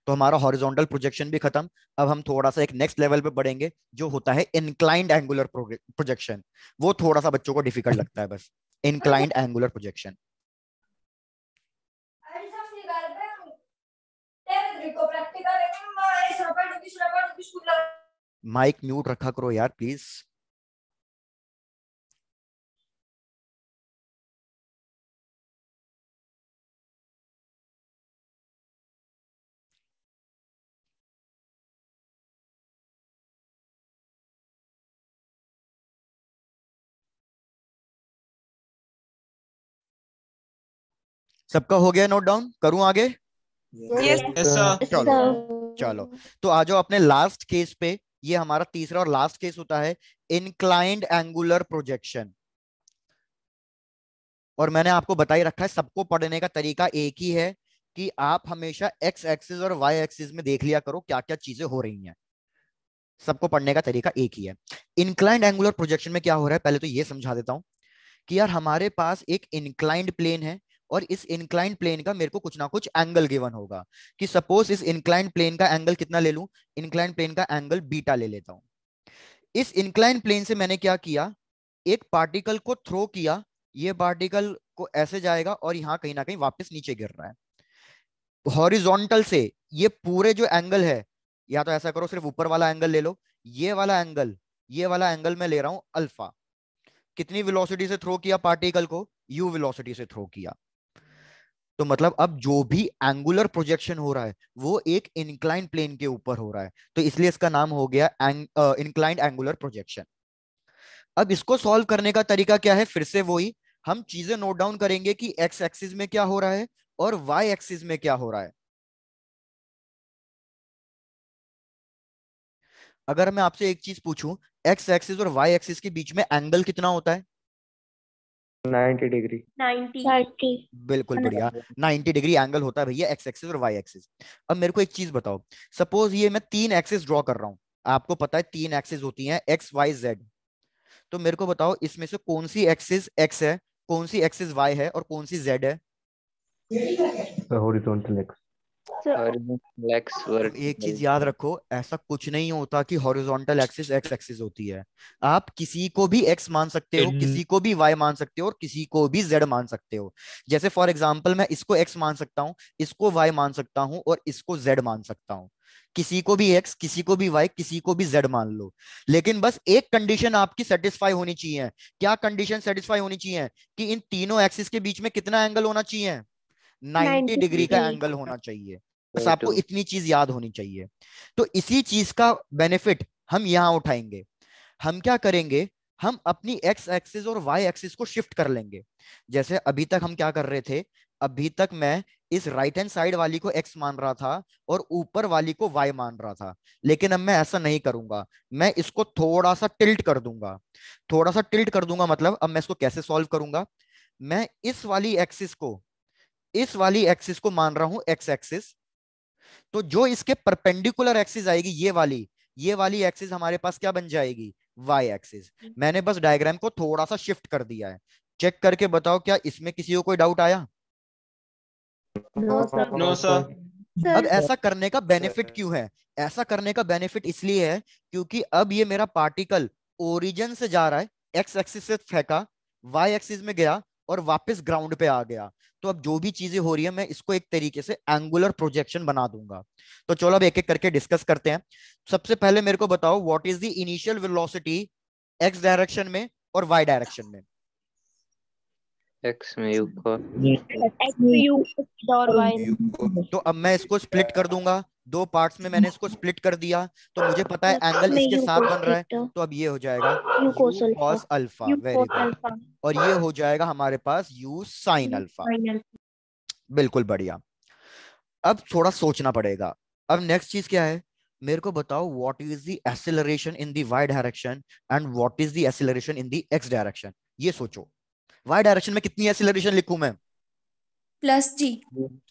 तो हमारा हॉरिजॉन्टल प्रोजेक्शन भी खत्म अब हम थोड़ा सा एक नेक्स्ट लेवल पे बढ़ेंगे जो होता है इनक्लाइंड एंगुलर प्रोजेक्शन वो थोड़ा सा बच्चों को डिफिकल्ट लगता है बस inclined angular projection mic mute रखा करो यार प्लीज सबका हो गया नोट डाउन करूं आगे yes, yes, sir. Yes, sir. चलो तो आ जाओ अपने लास्ट केस पे ये हमारा तीसरा और लास्ट केस होता है इनक्लाइंड एंगुलर प्रोजेक्शन और मैंने आपको बता ही रखा है सबको पढ़ने का तरीका एक ही है कि आप हमेशा एक्स एक्सिस और वाई एक्सिस में देख लिया करो क्या क्या चीजें हो रही हैं सबको पढ़ने का तरीका एक ही है इनक्लाइंड एंगुलर प्रोजेक्शन में क्या हो रहा है पहले तो ये समझा देता हूं कि यार हमारे पास एक इनक्लाइंड प्लेन है और इस इंक्लाइन प्लेन का मेरे को कुछ ना कुछ एंगल गिवन होगा कि सपोज इस इंक्लाइन प्लेन का एंगल कितना ले लू इंक्लाइन प्लेन का एंगल बीटा ले लेता हूं इस इंक्लाइन प्लेन से मैंने क्या किया एक पार्टिकल को थ्रो किया ये पार्टिकल को ऐसे जाएगा और यहां कहीं ना कहीं वापस नीचे गिर रहा है हॉरिजॉन्टल से ये पूरे जो एंगल है या तो ऐसा करो सिर्फ ऊपर वाला एंगल ले लो ये वाला एंगल ये वाला एंगल मैं ले रहा हूं अल्फा कितनी वेलोसिटी से थ्रो किया पार्टिकल को यू वेलोसिटी से थ्रो किया तो मतलब अब जो भी एंगुलर प्रोजेक्शन हो रहा है वो एक इंक्लाइन प्लेन के ऊपर हो रहा है तो इसलिए इसका नाम हो गया इंक्लाइंड एंगुलर प्रोजेक्शन अब इसको सॉल्व करने का तरीका क्या है फिर से वही हम चीजें नोट डाउन करेंगे कि एक्स एक्सिस में क्या हो रहा है और वाई एक्सिस में क्या हो रहा है अगर मैं आपसे एक चीज पूछूं एक्स एक्सिस और वाई एक्सिस के बीच में एंगल कितना होता है 90 डिग्री 90 बिल्कुल बढ़िया 90 डिग्री एंगल होता है भैया एक्स एक्सिस और वाई एक्सिस अब मेरे को एक चीज बताओ सपोज ये मैं तीन एक्सिस ड्रॉ कर रहा हूँ आपको पता है तीन एक्सिस होती हैं एक्स वाई जेड तो मेरे को बताओ इसमें से कौन सी एक्सिस एक्स है कौन सी एक्सिस वाई है और कौन सी जेड है हॉरिजॉन्टल एक्स एक चीज याद रखो ऐसा कुछ नहीं होता कि हॉरिजॉन्टल एक्सिस एक्स एक्सिस होती है आप किसी को भी एक्स मान सकते हो किसी को भी वाई मान सकते हो और किसी को भी जेड मान सकते हो जैसे फॉर एग्जाम्पल मैं इसको एक्स मान सकता हूँ इसको वाई मान सकता हूँ और इसको जेड मान सकता हूँ किसी को भी एक्स किसी को भी वाई किसी को भी जेड मान लो लेकिन बस एक कंडीशन आपकी सेटिस्फाई होनी चाहिए क्या कंडीशन सेटिस्फाई होनी चाहिए कि इन तीनों एक्सिस के बीच में कितना एंगल होना चाहिए 90 डिग्री का एंगल होना चाहिए बस आपको तो। इतनी चीज याद होनी चाहिए तो इसी चीज का बेनिफिट हम यहाँ उठाएंगे हम क्या करेंगे हम अपनी एक्स एक्सिस और वाई एक्सिस को शिफ्ट कर लेंगे जैसे अभी तक हम क्या कर रहे थे अभी तक मैं इस राइट हैंड साइड वाली को एक्स मान रहा था और ऊपर वाली को वाई मान रहा था लेकिन अब मैं ऐसा नहीं करूंगा मैं इसको थोड़ा सा टिल्ट कर दूंगा थोड़ा सा टिल्ट कर दूंगा मतलब अब मैं इसको कैसे सॉल्व करूंगा मैं इस वाली एक्सिस को इस वाली एक्सिस को मान रहा हूं एक्स एक्सिस तो जो इसके परपेंडिकुलर एक्सिस आएगी ये वाली ये वाली एक्सिस हमारे पास क्या बन जाएगी वाई एक्सिस मैंने बस डायग्राम को थोड़ा सा शिफ्ट कर दिया है चेक करके बताओ क्या इसमें किसी को कोई डाउट आया नो सर अब ऐसा करने का बेनिफिट क्यों है ऐसा करने का बेनिफिट इसलिए है क्योंकि अब ये मेरा पार्टिकल ओरिजिन से जा रहा है एक्स एक्सिस से फेंका वाई एक्सिस में गया और वापस ग्राउंड पे आ गया तो अब जो भी चीजें हो रही है मैं इसको एक तरीके से एंगुलर प्रोजेक्शन बना दूंगा तो चलो अब एक एक करके डिस्कस करते हैं सबसे पहले मेरे को बताओ what is the initial velocity x direction में और वाई डायरेक्शन में एक्स में यू तो अब मैं इसको स्प्लिट कर दूंगा दो पार्ट्स में मैंने इसको स्प्लिट कर दिया तो मुझे पता है एंगल इसके साथ बन रहा है तो अब ये हो जाएगा cos अल्फा वेरी गुड और ये हो जाएगा हमारे पास u sin अल्फा बिल्कुल बढ़िया अब थोड़ा सोचना पड़ेगा अब नेक्स्ट चीज क्या है मेरे को बताओ what is the acceleration in the y direction and what is the acceleration in the x direction ये सोचो y डायरेक्शन में कितनी एक्सीलरेशन लिखूं मैं plus g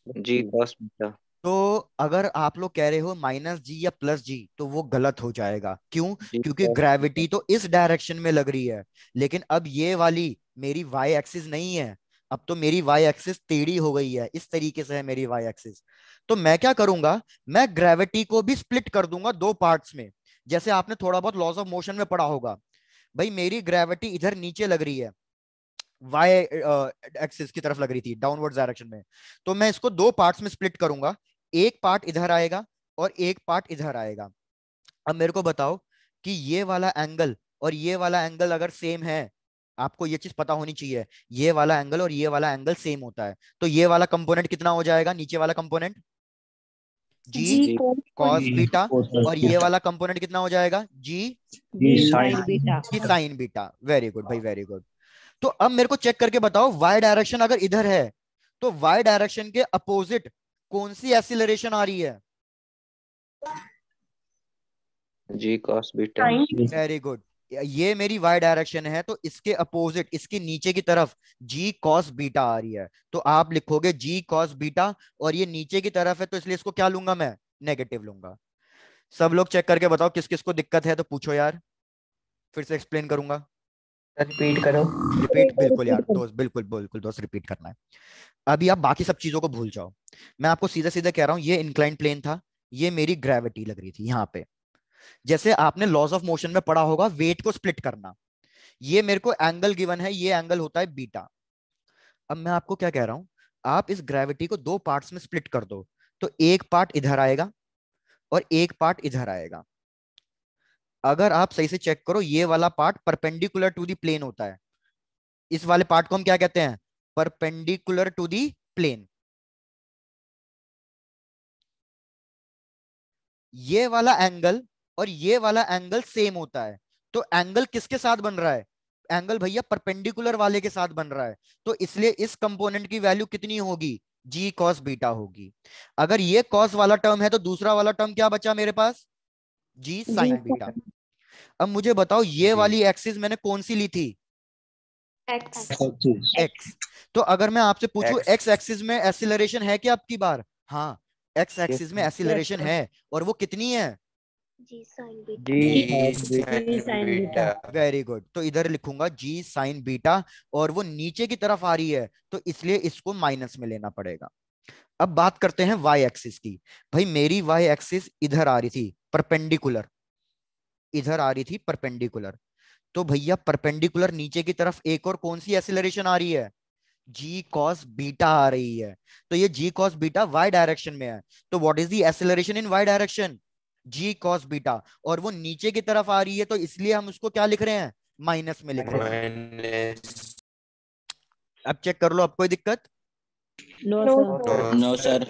g cos beta तो अगर आप लोग कह रहे हो माइनस जी या प्लस जी तो वो गलत हो जाएगा क्यों क्योंकि ग्रेविटी तो इस डायरेक्शन में लग रही है लेकिन अब ये वाली मेरी वाई एक्सिस नहीं है अब तो मेरी वाई एक्सिस टेढ़ी हो गई है इस तरीके से है मेरी वाई एक्सिस तो मैं क्या करूंगा मैं ग्रेविटी को भी स्प्लिट कर दूंगा दो पार्ट्स में जैसे आपने थोड़ा बहुत लॉस ऑफ मोशन में पढ़ा होगा भाई मेरी ग्रेविटी इधर नीचे लग रही है वाई एक्सिस की तरफ लग रही थी डाउनवर्ड डायरेक्शन में तो मैं इसको दो पार्ट्स में स्प्लिट करूंगा एक पार्ट इधर आएगा और एक पार्ट इधर आएगा अब मेरे को बताओ कि ये वाला एंगल और ये वाला एंगल अगर सेम है आपको ये चीज पता होनी चाहिए ये वाला एंगल और ये वाला एंगल सेम होता है तो ये वाला कंपोनेंट कितना हो जाएगा नीचे वाला कंपोनेंट जी कॉस बीटा और ये वाला कंपोनेंट कितना हो जाएगा g sine beta very good भाई वेरी गुड तो अब मेरे को चेक करके बताओ वाई डायरेक्शन अगर इधर है तो वाई डायरेक्शन के अपोजिट कौन सी एक्सीलरेशन आ रही है g cos beta very good ये मेरी वाई डायरेक्शन है तो इसके अपोजिट इसके नीचे की तरफ जी कॉस बीटा आ रही है तो आप लिखोगे जी कॉस बीटा और ये नीचे की तरफ है तो इसलिए इसको क्या लूंगा मैं नेगेटिव लूंगा सब लोग चेक करके बताओ किस किस को दिक्कत है तो पूछो यार फिर से एक्सप्लेन करूंगा रिपीट करो रिपीट बिल्कुल यार दोस्त बिल्कुल बिल्कुल दोस्त रिपीट करना है अभी आप बाकी सब चीजों को भूल जाओ मैं आपको सीधा सीधा कह रहा हूँ ये इंक्लाइन प्लेन था ये मेरी ग्रेविटी लग रही थी यहाँ पे जैसे आपने लॉज ऑफ मोशन में पढ़ा होगा वेट को स्प्लिट करना ये मेरे को एंगल गिवन है ये एंगल होता है बीटा अब मैं आपको क्या कह रहा हूं आप इस ग्रेविटी को दो पार्ट्स में स्प्लिट कर दो तो एक पार्ट इधर आएगा और एक पार्ट इधर आएगा अगर आप सही से चेक करो ये वाला part perpendicular to the plane होता है इस वाले पार्ट को हम क्या कहते हैं परपेंडिकुलर टू दी प्लेन ये वाला एंगल और ये वाला एंगल सेम होता है तो एंगल किसके साथ बन रहा है एंगल भैया परपेंडिकुलर वाले के साथ बन रहा है तो इसलिए इस कंपोनेंट की वैल्यू कितनी होगी जी कॉस बीटा होगी अगर ये कॉस वाला टर्म है तो दूसरा वाला टर्म क्या बचा मेरे पास जी साइन बीटा अब मुझे बताओ ये वाली एक्सिस मैंने कौन सी ली थी एक्स एक्स तो अगर मैं आपसे पूछूं एक्स एक्सिस में एसिलरेशन है क्या आपकी बार हाँ एक्स एक्सिस में एसिलरेशन है और वो कितनी है वेरी गुड तो इधर लिखूंगा जी साइन बीटा और वो नीचे की तरफ आ रही है तो इसलिए इसको माइनस में लेना पड़ेगा अब बात करते हैं वाई एक्सिस की भाई मेरी वाई एक्सिस इधर आ रही थी परपेंडिकुलर इधर आ रही थी परपेंडिकुलर तो भैया परपेंडिकुलर नीचे की तरफ एक और कौन सी एसिलरेशन आ रही है जी कॉस बीटा आ रही है तो ये g cos beta y direction में है तो what is the in y direction g cos beta और वो नीचे की तरफ आ रही है तो इसलिए हम उसको क्या लिख रहे हैं माइनस में लिख रहे हैं अब चेक कर लो आपको दिक्कत नो सर नो सर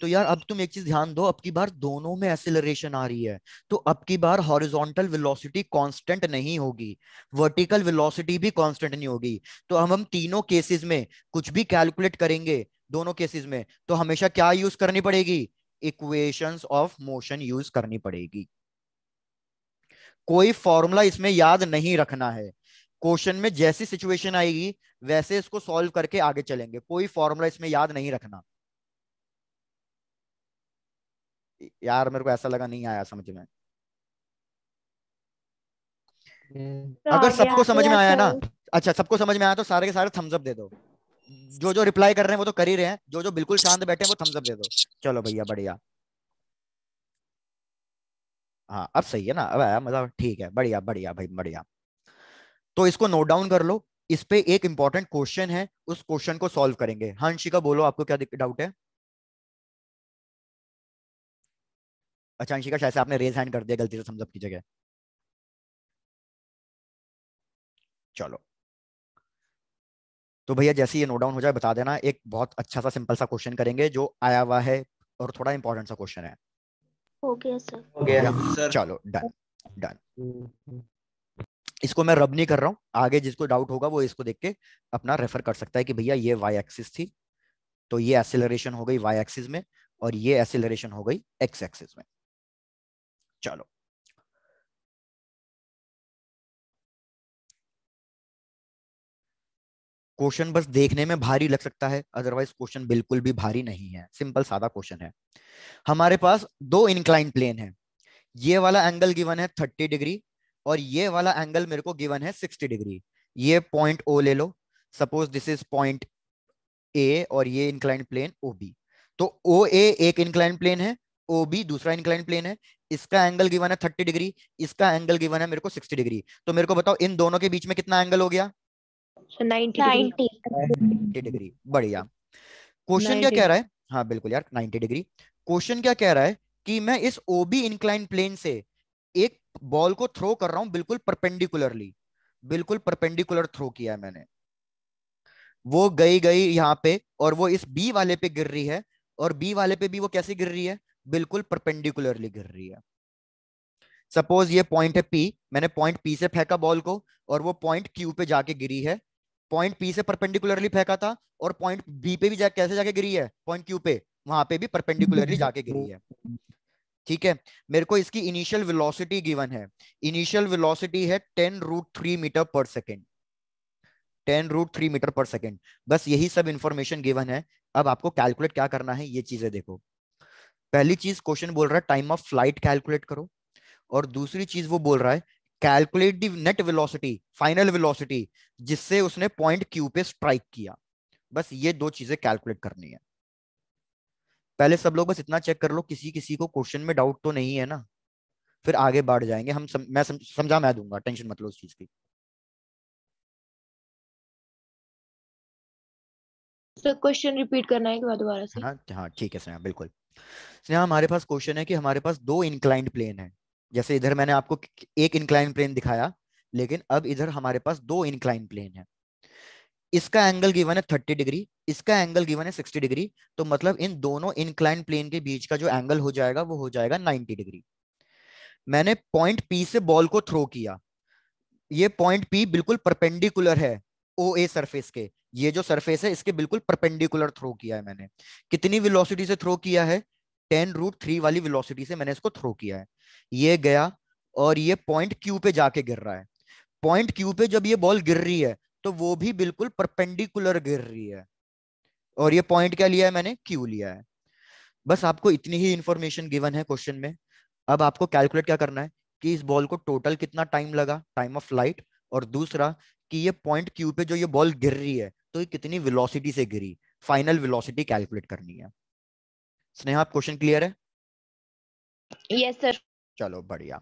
तो यार अब तुम एक चीज ध्यान दो अब की बार दोनों में एसिलरेशन आ रही है तो अब की बार हॉरिजॉन्टल वेलोसिटी कांस्टेंट नहीं होगी वर्टिकल वेलोसिटी भी कांस्टेंट नहीं होगी तो हम हम तीनों केसेस में कुछ भी कैलकुलेट करेंगे दोनों केसेस में तो हमेशा क्या यूज करनी पड़ेगी इक्वेशंस ऑफ मोशन यूज करनी पड़ेगी कोई फॉर्मूला इसमें याद नहीं रखना है क्वेश्चन में जैसी सिचुएशन आएगी वैसे इसको सॉल्व करके आगे चलेंगे कोई फॉर्मूला इसमें याद नहीं रखना यार मेरे को ऐसा लगा नहीं आया समझ में तो अगर सबको समझ में आया तो ना अच्छा सबको समझ में आया तो सारे के सारे थम्सअप दे दो जो जो रिप्लाई कर रहे हैं वो तो कर ही रहे हैं जो जो बिल्कुल शांत बैठे हैं वो थम्सअप दे दो चलो भैया बढ़िया हाँ अब सही है ना अब आया मतलब ठीक है बढ़िया बढ़िया भाई बढ़िया तो इसको नोट डाउन कर लो इस पे एक इंपॉर्टेंट क्वेश्चन है उस क्वेश्चन को सॉल्व करेंगे हाँ बोलो आपको क्या डाउट है अच्छा अंशिका शायद आपने रेज हैंड कर दिया गलती से थम्स की जगह चलो तो भैया जैसे ये नोट डाउन हो जाए बता देना एक बहुत अच्छा सा सिंपल सा क्वेश्चन करेंगे जो आया हुआ है और थोड़ा इंपॉर्टेंट सा क्वेश्चन है ओके सर सर चलो डन डन हम्म, हम्म। इसको मैं रब नहीं कर रहा हूँ आगे जिसको डाउट होगा वो इसको देख के अपना रेफर कर सकता है कि भैया ये वाई एक्सिस थी तो ये एसिलरेशन हो गई वाई एक्सिस में और ये एसिलरेशन हो गई एक्स एक्सिस में चलो क्वेश्चन बस देखने में भारी लग सकता है अदरवाइज क्वेश्चन बिल्कुल भी भारी नहीं है सिंपल सादा क्वेश्चन है हमारे पास दो इंक्लाइन प्लेन है ये वाला एंगल गिवन है थर्टी डिग्री और ये वाला एंगल मेरे को गिवन है सिक्सटी डिग्री ये पॉइंट ओ ले लो suppose this is point A और ये इंक्लाइन प्लेन ओ बी तो ओ ए एक इंक्लाइन प्लेन है ओ बी दूसरा इंक्लाइन प्लेन है इसका एंगल गिवन है थर्टी डिग्री इसका एंगल गिवन है मेरे को सिक्सटी डिग्री तो मेरे को बताओ इन दोनों के बीच में कितना एंगल हो गया नाइनटी डिग्री बढ़िया क्वेश्चन क्या कह रहा है हाँ बिल्कुल यार नाइनटी डिग्री क्वेश्चन क्या कह रहा है कि मैं इस ओबी इंक्लाइन प्लेन से एक बॉल को थ्रो कर रहा हूं बिल्कुल परपेंडिकुलरली बिल्कुल परपेंडिकुलर थ्रो किया है मैंने वो गई गई यहाँ पे और वो इस बी वाले पे गिर रही है और बी वाले पे भी वो कैसे गिर रही है बिल्कुल परपेंडिकुलरली गिर रही है सपोज ये पॉइंट है पी मैंने पॉइंट पी से फेंका बॉल को और वो पॉइंट क्यू पे जाके गिरी है पॉइंट पी से परपेंडिकुलरली फेंका था और पॉइंट बी पे भी जा, कैसे जाके गिरी है पॉइंट क्यू पे वहां पे भी परपेंडिकुलरली जाके गिरी है ठीक है मेरे को इसकी इनिशियल वेलोसिटी गिवन है इनिशियल वेलोसिटी है टेन रूट थ्री मीटर पर second ten root three metre पर सेकेंड बस यही सब इंफॉर्मेशन गिवन है अब आपको कैलकुलेट क्या करना है ये चीजें देखो पहली चीज क्वेश्चन बोल रहा है टाइम ऑफ फ्लाइट कैलकुलेट करो और दूसरी चीज वो बोल रहा है calculate the net velocity final velocity जिससे उसने पॉइंट क्यू पे स्ट्राइक किया बस ये दो चीजें कैलकुलेट करनी है पहले सब लोग बस इतना चेक कर लो किसी किसी को क्वेश्चन में डाउट तो नहीं है ना फिर आगे बढ़ जाएंगे हम सम, मैं सम, समझा मैं दूंगा टेंशन मत लो उस चीज की क्वेश्चन रिपीट करना है दोबारा से हाँ, हाँ ठीक है सर बिल्कुल स्नेहा हमारे पास क्वेश्चन है कि हमारे पास दो इंक्लाइंड प्लेन है जैसे इधर मैंने आपको एक इंक्लाइन प्लेन दिखाया लेकिन अब इधर हमारे पास दो इंक्लाइन प्लेन है इसका एंगल गिवन है 30 डिग्री इसका एंगल गिवन है 60 डिग्री तो मतलब इन दोनों इंक्लाइन प्लेन के बीच का जो एंगल हो जाएगा वो हो जाएगा 90 डिग्री मैंने पॉइंट पी से बॉल को थ्रो किया ये पॉइंट पी बिल्कुल परपेंडिकुलर है ओ ए सरफेस के ये जो सरफेस है इसके बिल्कुल परपेंडिकुलर थ्रो किया है मैंने कितनी विलोसिटी से थ्रो किया है टेन रूट थ्री वाली वेलोसिटी से मैंने इसको थ्रो किया है ये गया और ये पॉइंट क्यू पे जाके गिर रहा है पॉइंट क्यू पे जब ये बॉल गिर रही है तो वो भी बिल्कुल परपेंडिकुलर गिर रही है और ये पॉइंट क्या लिया है मैंने क्यू लिया है बस आपको इतनी ही इंफॉर्मेशन गिवन है क्वेश्चन में अब आपको कैलकुलेट क्या करना है कि इस बॉल को टोटल कितना टाइम लगा टाइम ऑफ फ्लाइट और दूसरा कि ये पॉइंट क्यू पे जो ये बॉल गिर रही है तो ये कितनी वेलोसिटी से गिरी फाइनल वेलोसिटी कैलकुलेट करनी है स्नेहा आप क्वेश्चन क्लियर है यस yes, सर चलो बढ़िया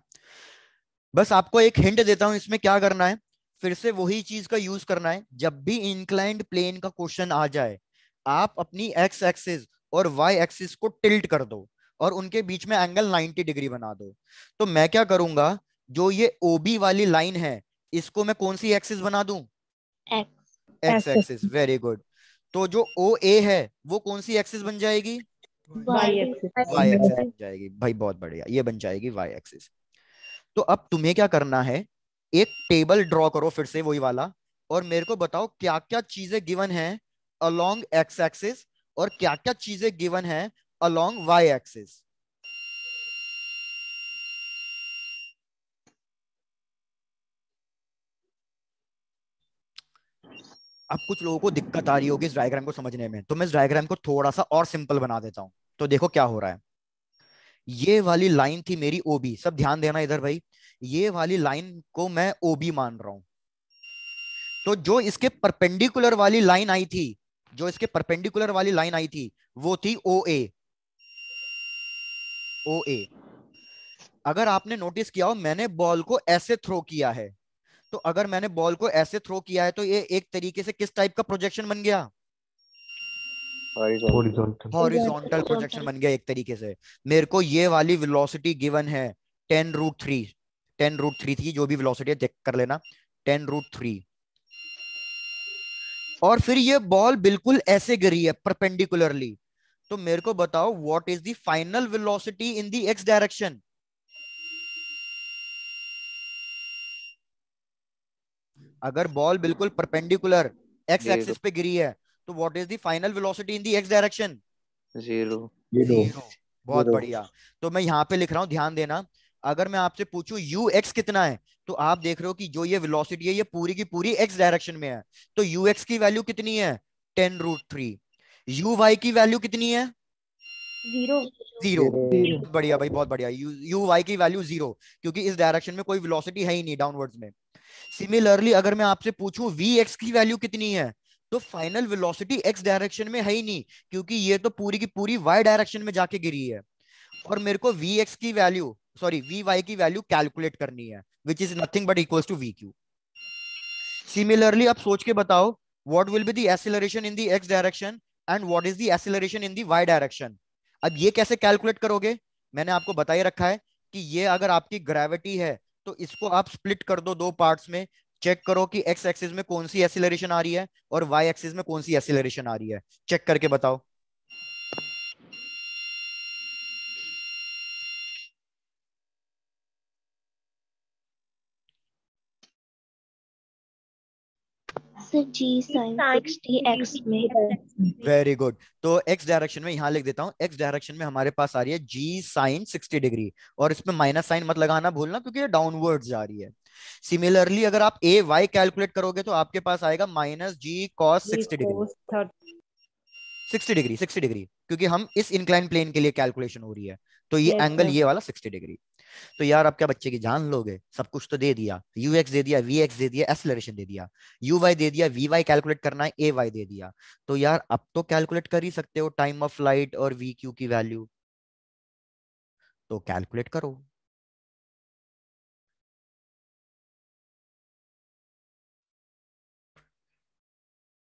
बस आपको एक हिंट देता हूं इसमें क्या करना है फिर से वही चीज का यूज करना है जब भी इंक्लाइंड प्लेन का क्वेश्चन आ जाए आप अपनी एक्स एक्सिस और वाई एक्सिस को टिल्ट कर दो और उनके बीच में एंगल 90 डिग्री बना दो तो मैं क्या करूंगा जो ये ओबी वाली लाइन है इसको मैं कौन सी एक्सिस बना दू एक्स एक्सिस वेरी गुड तो जो ओ ए है वो कौन सी एक्सिस बन जाएगी y एक्सिस जाएगी भाई बहुत बढ़िया ये बन जाएगी वाई एक्सिस तो अब तुम्हें क्या करना है एक टेबल ड्रॉ करो फिर से वही वाला और मेरे को बताओ क्या क्या चीजें गिवन है अलोंग एक्स एक्सिस और क्या क्या चीजें गिवन है अलोंग वाई एक्सिस अब कुछ लोगों को दिक्कत आ रही होगी इस डायग्राम को समझने में तो मैं इस डायग्राम को थोड़ा सा और सिंपल बना देता हूँ तो देखो क्या हो रहा है ये वाली लाइन थी मेरी ओबी सब ध्यान देना इधर भाई ये वाली लाइन को मैं ओबी मान रहा हूं तो जो इसके परपेंडिकुलर वाली लाइन आई थी जो इसके परपेंडिकुलर वाली लाइन आई थी वो थी ओ ए ओ ए अगर आपने नोटिस किया हो मैंने बॉल को ऐसे थ्रो किया है तो अगर मैंने बॉल को ऐसे थ्रो किया है तो ये एक तरीके से किस टाइप का प्रोजेक्शन बन गया हॉरिजॉन्टल प्रोजेक्शन बन गया एक तरीके से मेरे को ये वाली वेलोसिटी गिवन है ten root three ten root three थी जो भी वेलोसिटी है देख कर लेना टेन रूट थ्री और फिर ये बॉल बिल्कुल ऐसे गिरी है परपेंडिकुलरली तो मेरे को बताओ what is the final velocity in the x direction अगर बॉल बिल्कुल परपेंडिकुलर एक्स एक्सिस पे गिरी है तो what is the final velocity in the x direction zero बहुत बढ़िया तो मैं यहाँ पे लिख रहा हूँ ध्यान देना अगर मैं आपसे पूछूं यू एक्स कितना है तो आप देख रहे हो कि जो ये वेलोसिटी है ये पूरी की पूरी एक्स डायरेक्शन में है तो यू एक्स की वैल्यू कितनी है ten root three u y की वैल्यू कितनी है जीरो जीरो बढ़िया भाई बहुत बढ़िया यू यू वाई की वैल्यू जीरो क्योंकि इस डायरेक्शन में कोई वेलोसिटी है ही नहीं डाउनवर्ड्स में सिमिलरली अगर मैं आपसे पूछूं वी एक्स की वैल्यू कितनी है तो फाइनल वेलोसिटी एक्स डायरेक्शन में है ही नहीं क्योंकि ये तो पूरी की पूरी वाई डायरेक्शन में जाके गिरी है और मेरे को वी एक्स की वैल्यू सॉरी वी वाई की वैल्यू कैलकुलेट करनी है which is nothing but equal to v q similarly आप सोच के बताओ what will be the in the x direction and what is the in the y direction अब ये कैसे कैलकुलेट करोगे मैंने आपको बताई रखा है कि ये अगर आपकी ग्रेविटी है तो इसको आप स्प्लिट कर दो दो पार्ट्स में चेक करो कि एक्स एक्सिस में कौन सी एसिलरेशन आ रही है और वाई एक्सिस में कौन सी एसिलरेशन आ रही है चेक करके बताओ वेरी गुड तो एक्स डायरेक्शन में यहाँ लिख देता हूँ एक्स डायरेक्शन में हमारे पास आ रही है जी साइन सिक्सटी डिग्री और इसमें माइनस साइन मत लगाना भूलना क्योंकि ये डाउनवर्ड जा रही है सिमिलरली अगर आप ए वाई कैलकुलेट करोगे तो आपके पास आएगा minus g cos sixty degree sixty degree sixty degree क्योंकि हम इस इंक्लाइन प्लेन के लिए कैलकुलेशन हो रही है तो ये एंगल ये वाला सिक्सटी डिग्री तो यार आप क्या बच्चे की जान लोगे सब कुछ तो दे दिया यूएक्स दे दिया एक्स दे दिया एसलरेशन दे दिया यू वाई दे दिया वी वाई कैलकुलेट करना है ए वाई दे दिया तो यार अब तो कैलकुलेट कर ही सकते हो टाइम ऑफ फ्लाइट और वी क्यू की वैल्यू तो कैलकुलेट करो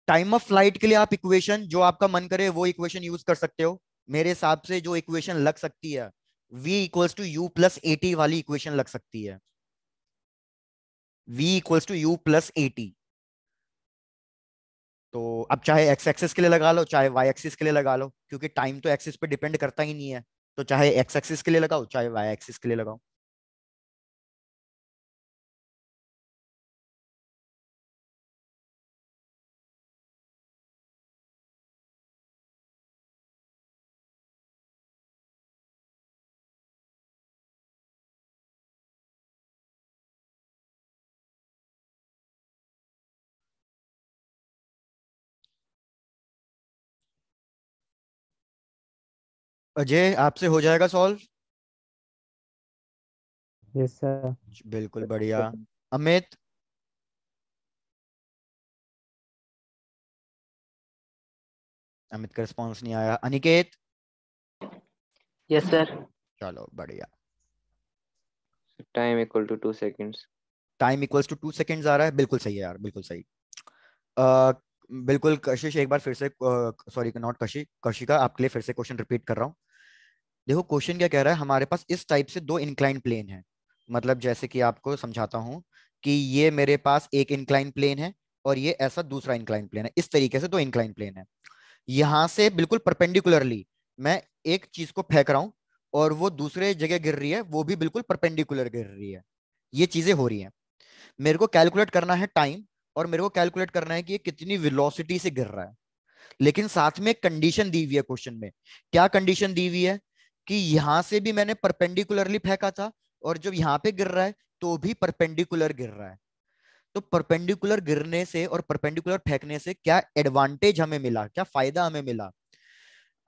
टाइम ऑफ फ्लाइट के लिए आप इक्वेशन जो आपका मन करे वो इक्वेशन यूज कर सकते हो मेरे हिसाब से जो इक्वेशन लग सकती है v equals to u plus at वाली इक्वेशन लग सकती है v equals to u plus at तो अब चाहे x एक्सिस के लिए लगा लो चाहे y एक्सिस के लिए लगा लो क्योंकि टाइम तो एक्सिस पे डिपेंड करता ही नहीं है तो चाहे x एक्सिस के लिए लगाओ चाहे y एक्सिस के लिए लगाओ अजय आपसे हो जाएगा सॉल्व यस सर बिल्कुल बढ़िया अमित अमित का रिस्पॉन्स नहीं आया अनिकेत यस सर चलो बढ़िया time equal to two seconds time equals to two seconds आ रहा है बिल्कुल सही है यार बिल्कुल सही uh, बिल्कुल कशिश एक बार फिर से सॉरी नॉट कशी कशिका आपके लिए फिर से क्वेश्चन रिपीट कर रहा हूँ देखो क्वेश्चन क्या कह रहा है हमारे पास इस टाइप से दो इंक्लाइन प्लेन है मतलब जैसे कि आपको समझाता हूँ कि ये मेरे पास एक इंक्लाइन प्लेन है और ये ऐसा दूसरा इंक्लाइन प्लेन है इस तरीके से दो इंक्लाइन प्लेन है यहाँ से बिल्कुल परपेंडिकुलरली मैं एक चीज को फेंक रहा हूँ और वो दूसरे जगह गिर रही है वो भी बिल्कुल परपेंडिकुलर गिर रही है ये चीजें हो रही है मेरे को कैलकुलेट करना है टाइम और मेरे को कैलकुलेट करना है कि ये कितनी वेलोसिटी से गिर रहा है लेकिन साथ में कंडीशन दी हुई है क्वेश्चन में क्या कंडीशन दी हुई है कि यहां से भी मैंने परपेंडिकुलरली फेंका था और जब यहाँ पे गिर रहा है तो भी परपेंडिकुलर गिर रहा है तो परपेंडिकुलर गिरने से और परपेंडिकुलर फेंकने से क्या एडवांटेज हमें मिला क्या फायदा हमें मिला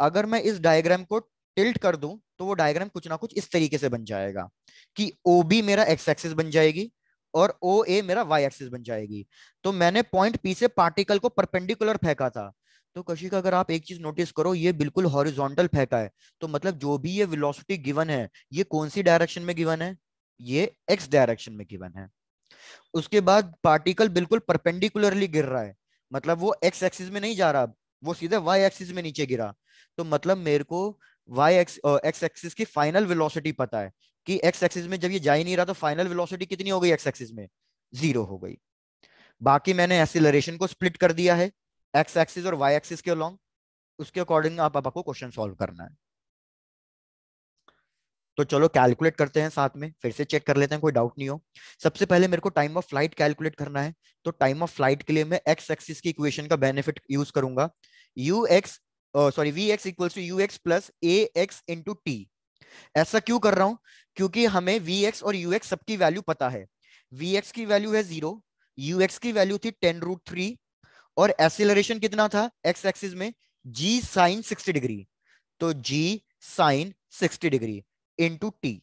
अगर मैं इस डायग्राम को टिल्ट कर दूं तो वो डायग्राम कुछ ना कुछ इस तरीके से बन जाएगा कि ओ मेरा एक्स एक्सिस बन जाएगी और ओ ए मेरा वाई एक्सिस बन जाएगी तो मैंने पॉइंट पी से पार्टिकल को परपेंडिकुलर फेंका था तो कशिक अगर आप एक चीज नोटिस करो ये बिल्कुल हॉरिजॉन्टल फेंका है तो मतलब जो भी ये विलोसिटी गिवन है ये कौन सी डायरेक्शन में गिवन है ये एक्स डायरेक्शन में गिवन है उसके बाद पार्टिकल बिल्कुल परपेंडिकुलरली गिर रहा है मतलब वो एक्स एक्सिस में नहीं जा रहा वो सीधे वाई एक्सिस में नीचे गिरा तो मतलब मेरे को वाई एक्स एक्स एक्सिस की फाइनल वेलोसिटी पता है कि एक्स एक्सिस में जब ये जा ही नहीं रहा तो फाइनल वेलोसिटी कितनी हो गई एक्स एक्सिस में जीरो हो गई बाकी मैंने एसिलरेशन को स्प्लिट कर दिया है एक्स एक्सिस और वाई एक्सिस के अलॉन्ग उसके अकॉर्डिंग आप आपको क्वेश्चन सॉल्व करना है तो चलो कैलकुलेट करते हैं साथ में फिर से चेक कर लेते हैं कोई डाउट नहीं हो सबसे पहले मेरे को टाइम ऑफ फ्लाइट कैलकुलेट करना है तो टाइम ऑफ फ्लाइट के लिए मैं एक्स एक्सिस की इक्वेशन का बेनिफिट यूज करूंगा u x sorry v x equals to u x plus a x into t ऐसा क्यों कर रहा हूं क्योंकि हमें वी एक्स और यू एक्स सबकी वैल्यू पता है वी एक्स की वैल्यू है जीरो यू एक्स की वैल्यू थी टेन रूट थ्री और एसिलरेशन कितना था एक्स एक्सिस में जी साइन सिक्सटी डिग्री तो g sine sixty degree into t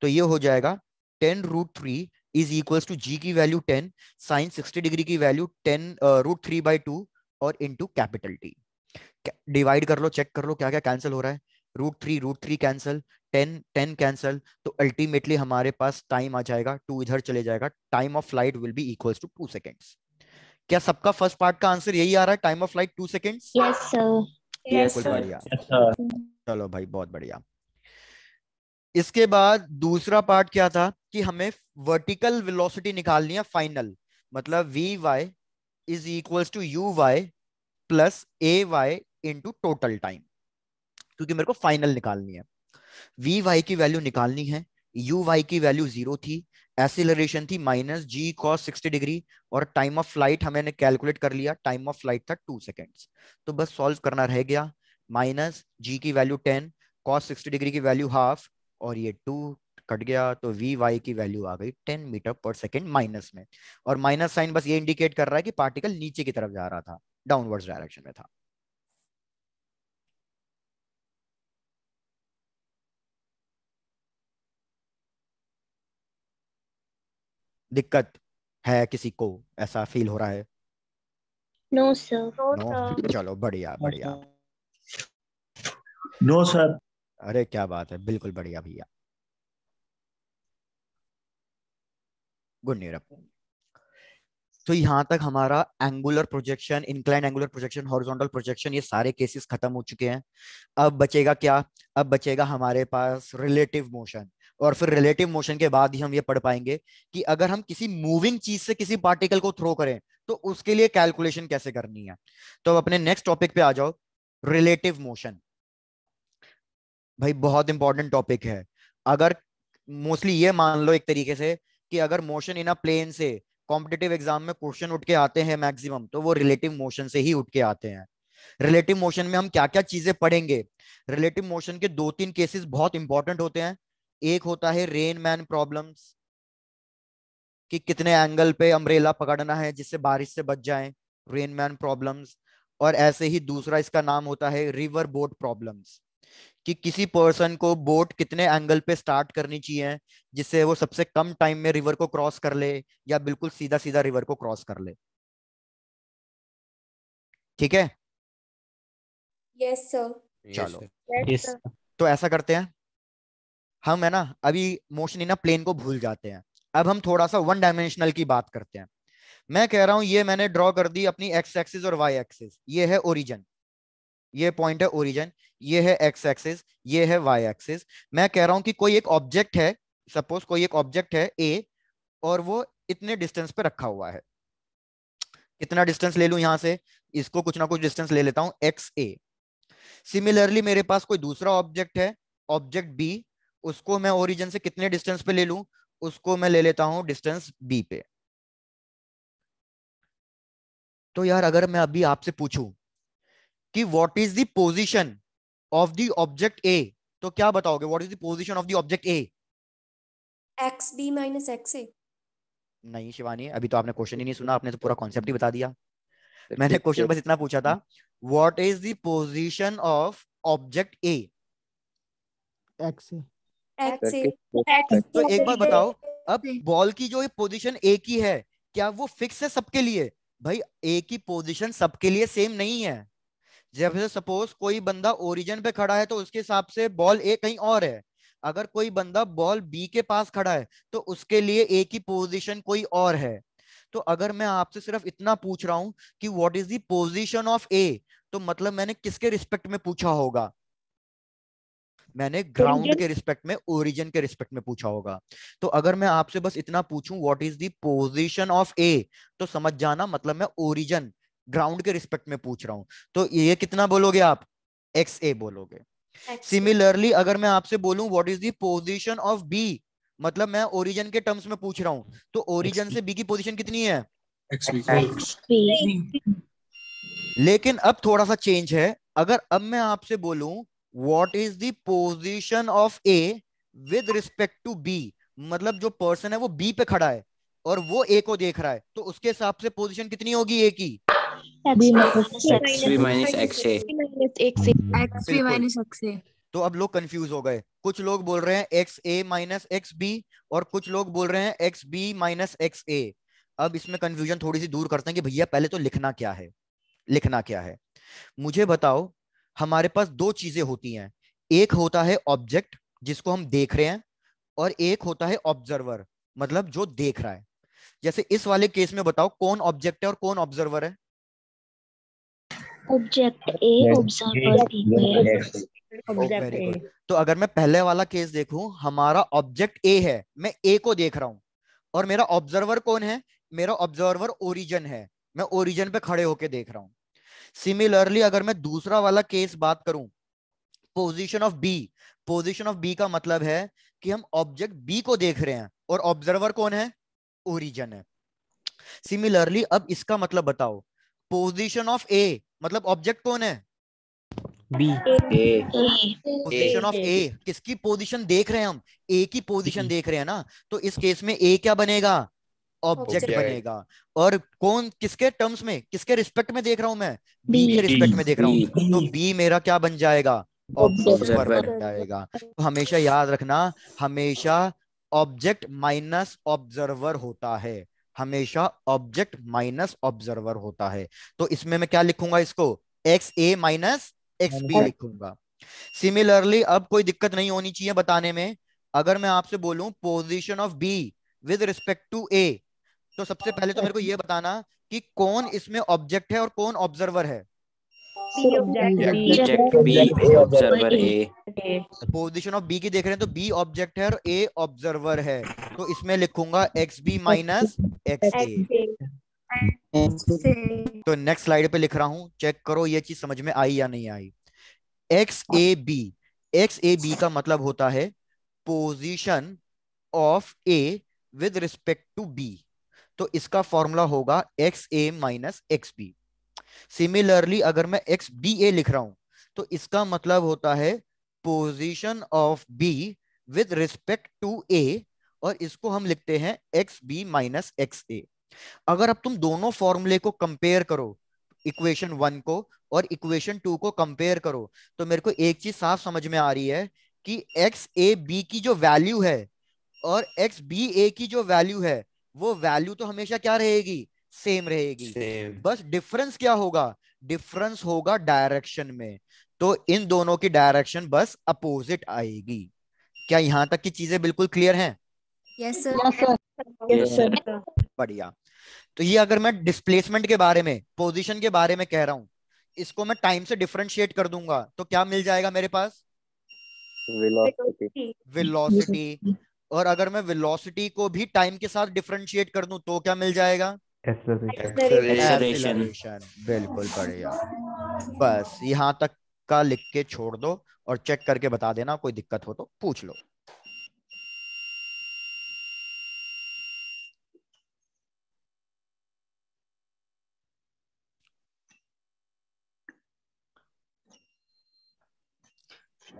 तो ये हो जाएगा ten root three is equal to g की value ten sine sixty degree की value ten root three by two और इंटू कैपिटल टी डिवाइड कर लो चेक कर लो क्या क्या कैंसिल हो रहा है root three root three cancel ten ten cancel तो अल्टीमेटली हमारे पास टाइम आ जाएगा टू इधर चले जाएगा time of flight will be equal to two seconds क्या सबका फर्स्ट पार्ट का आंसर यही आ रहा है टाइम ऑफ फ्लाइट टू बिल्कुल बढ़िया चलो भाई बहुत बढ़िया इसके बाद दूसरा पार्ट क्या था कि हमें वर्टिकल वेलोसिटी निकालनी है फाइनल मतलब v y is equal to u y plus a y into total time क्योंकि मेरे को फाइनल निकालनी है वी वाई की वैल्यू निकालनी है यू वाई की वैल्यू जीरो थी एसिलेशन थी minus g cos sixty degree और टाइम ऑफ फ्लाइट हमें कैलकुलेट कर लिया टाइम ऑफ फ्लाइट था टू सेकेंड्स तो बस सॉल्व करना रह गया माइनस जी की value ten cos sixty degree की वैल्यू हाफ और ये टू कट गया तो वी वाई की वैल्यू आ गई टेन मीटर पर सेकेंड माइनस में और माइनस साइन बस ये इंडिकेट कर रहा है कि पार्टिकल नीचे की तरफ जा रहा था डाउनवर्ड्स डायरेक्शन में था दिक्कत है किसी को ऐसा फील हो रहा है नो सर नो चलो बढ़िया बढ़िया नो सर अरे क्या बात है बिल्कुल बढ़िया भैया गुड नीरप तो यहाँ तक हमारा angular projection incline angular projection horizontal projection ये सारे केसेस खत्म हो चुके हैं अब बचेगा क्या अब बचेगा हमारे पास रिलेटिव मोशन और फिर रिलेटिव मोशन के बाद ही हम ये पढ़ पाएंगे कि अगर हम किसी मूविंग चीज से किसी पार्टिकल को थ्रो करें तो उसके लिए कैलकुलेशन कैसे करनी है तो अब अपने नेक्स्ट टॉपिक पे आ जाओ रिलेटिव मोशन भाई बहुत इंपॉर्टेंट टॉपिक है अगर मोस्टली ये मान लो एक तरीके से कि अगर मोशन इन अ प्लेन से कॉम्पिटेटिव एग्जाम में क्वेश्चन उठ के आते हैं मैक्सिमम तो वो रिलेटिव मोशन से ही उठ के आते हैं रिलेटिव मोशन में हम क्या क्या चीजें पढ़ेंगे रिलेटिव मोशन के दो तीन केसेस बहुत इंपॉर्टेंट होते हैं एक होता है रेन मैन प्रॉब्लम्स कि कितने एंगल पे अम्ब्रेला पकड़ना है जिससे बारिश से बच जाए रेन मैन प्रॉब्लम्स और ऐसे ही दूसरा इसका नाम होता है रिवर बोट प्रॉब्लम्स कि किसी पर्सन को बोट कितने एंगल पे स्टार्ट करनी चाहिए जिससे वो सबसे कम टाइम में रिवर को क्रॉस कर ले या बिल्कुल सीधा सीधा रिवर को क्रॉस कर ले ठीक है यस सर चलो yes, तो ऐसा करते हैं हम है ना अभी मोशन इन प्लेन को भूल जाते हैं अब हम थोड़ा सा वन डायमेंशनल की बात करते हैं मैं कह रहा हूं ये मैंने ड्रॉ कर दी अपनी एक्स एक्सिस और वाई एक्सिस ये है ओरिजन ये पॉइंट है ओरिजन ये है एक्स एक्सिस ये है वाई एक्सिस मैं कह रहा हूं कि कोई एक ऑब्जेक्ट है सपोज कोई एक ऑब्जेक्ट है ए और वो इतने डिस्टेंस पे रखा हुआ है कितना डिस्टेंस ले लू यहां से इसको कुछ ना कुछ डिस्टेंस ले लेता हूँ एक्स ए सिमिलरली मेरे पास कोई दूसरा ऑब्जेक्ट है ऑब्जेक्ट बी उसको मैं ओरिजिन से कितने डिस्टेंस पे ले लू उसको मैं ले लेता हूं डिस्टेंस बी पे तो यार अगर मैं अभी आपसे पूछूं कि what is the position of the object a तो क्या बताओगे what is the position of the object a x b minus x a नहीं शिवानी अभी तो आपने क्वेश्चन ही नहीं सुना आपने तो पूरा कॉन्सेप्ट ही बता दिया मैंने क्वेश्चन बस इतना पूछा था what is the position of object a x a तो एक बार बताओ अब बॉल की जो पोजीशन ए की है क्या वो फिक्स है सबके लिए भाई ए की पोजीशन सबके लिए सेम नहीं है जब सपोज कोई बंदा ओरिजिन पे खड़ा है तो उसके हिसाब से बॉल ए कहीं और है अगर कोई बंदा बॉल बी के पास खड़ा है तो उसके लिए ए की पोजीशन कोई और है तो अगर मैं आपसे सिर्फ इतना पूछ रहा हूं कि what is the position of a तो मतलब मैंने किसके रिस्पेक्ट में पूछा होगा मैंने ग्राउंड तो के रिस्पेक्ट में ओरिजिन के रिस्पेक्ट में पूछा होगा तो अगर मैं आपसे बस इतना पूछूं what is the position of a तो समझ जाना मतलब मैं ओरिजिन ग्राउंड के रिस्पेक्ट में पूछ रहा हूं तो ये कितना बोलोगे आप एक्स ए बोलोगे सिमिलरली अगर मैं आपसे बोलूं what is the position of b मतलब मैं ओरिजिन के टर्म्स में पूछ रहा हूं तो ओरिजिन से बी की पोजीशन कितनी है लेकिन अब थोड़ा सा चेंज है अगर अब मैं आपसे बोलूं what is position of a with respect to b मतलब जो पर्सन है वो बी पे खड़ा है और वो ए को देख रहा है तो उसके हिसाब से पोजिशन कितनी होगी ए की तो अब लोग कंफ्यूज हो गए कुछ लोग बोल रहे हैं x a minus x b और कुछ लोग बोल रहे हैं x b minus x a अब इसमें कंफ्यूजन थोड़ी सी दूर करते हैं कि भैया पहले तो लिखना क्या है लिखना क्या है मुझे बताओ हमारे पास दो चीजें होती हैं एक होता है ऑब्जेक्ट जिसको हम देख रहे हैं और एक होता है ऑब्जर्वर मतलब जो देख रहा है जैसे इस वाले केस में बताओ कौन ऑब्जेक्ट है और कौन ऑब्जर्वर है ऑब्जेक्ट ए ऑब्जर्वर तो अगर मैं पहले वाला केस देखूं हमारा ऑब्जेक्ट ए है मैं ए को देख रहा हूं और मेरा ऑब्जर्वर कौन है मेरा ऑब्जर्वर ओरिजन है मैं ओरिजन पे खड़े होके देख रहा हूँ सिमिलरली अगर मैं दूसरा वाला केस बात करूं position of b position of b का मतलब है कि हम ऑब्जेक्ट बी को देख रहे हैं और ऑब्जर्वर कौन है ओरिजन है सिमिलरली अब इसका मतलब बताओ पोजिशन ऑफ ए मतलब ऑब्जेक्ट कौन है बी पोजिशन ऑफ ए किसकी पोजिशन देख रहे हैं हम ए की पोजिशन देख रहे हैं ना तो इस केस में ए क्या बनेगा ऑब्जेक्ट बनेगा और कौन किसके टर्म्स में किसके रिस्पेक्ट में देख रहा हूं मैं बी के रिस्पेक्ट में देख रहा हूँ तो बी मेरा क्या बन जाएगा ऑब्जर्वर बन जाएगा तो हमेशा याद रखना हमेशा ऑब्जेक्ट माइनस ऑब्जर्वर होता है हमेशा ऑब्जेक्ट माइनस ऑब्जर्वर होता है तो इसमें मैं क्या लिखूंगा इसको x a minus x b लिखूंगा सिमिलरली अब कोई दिक्कत नहीं होनी चाहिए बताने में अगर मैं आपसे बोलूं position of b with respect to a तो सबसे पहले तो मेरे को ये बताना कि कौन इसमें ऑब्जेक्ट है और कौन ऑब्जर्वर है पोजिशन ऑफ बी की देख रहे हैं तो बी ऑब्जेक्ट है और ए ऑब्जर्वर है तो इसमें लिखूंगा x b minus x a तो नेक्स्ट स्लाइड पे लिख रहा हूं चेक करो ये चीज समझ में आई या नहीं आई x a b x a b का मतलब होता है position of a with respect to b तो इसका फॉर्मूला होगा x a minus x b similarly अगर मैं एक्स बी ए लिख रहा हूं तो इसका मतलब होता है position of b with respect to a और इसको हम लिखते हैं x b minus x a अगर अब तुम दोनों फॉर्मूले को कंपेयर करो इक्वेशन वन को और इक्वेशन टू को कंपेयर करो तो मेरे को एक चीज साफ समझ में आ रही है कि एक्स ए बी की जो वैल्यू है और एक्स बी ए की जो वैल्यू है वो वैल्यू तो हमेशा क्या रहेगी सेम रहेगी Same. बस डिफरेंस क्या होगा डिफरेंस होगा डायरेक्शन में तो इन दोनों की डायरेक्शन बस अपोजिट आएगी क्या यहां तक की चीजें बिल्कुल क्लियर हैं यस सर यस सर बढ़िया तो ये अगर मैं डिस्प्लेसमेंट के बारे में पोजीशन के बारे में कह रहा हूँ इसको मैं टाइम से डिफ्रेंशिएट कर दूंगा तो क्या मिल जाएगा मेरे पास वेलोसिटी और अगर मैं वेलोसिटी को भी टाइम के साथ डिफ्रेंशिएट कर दूं तो क्या मिल जाएगा बिल्कुल बढ़िया बस यहाँ तक का लिख के छोड़ दो और चेक करके बता देना कोई दिक्कत हो तो पूछ लो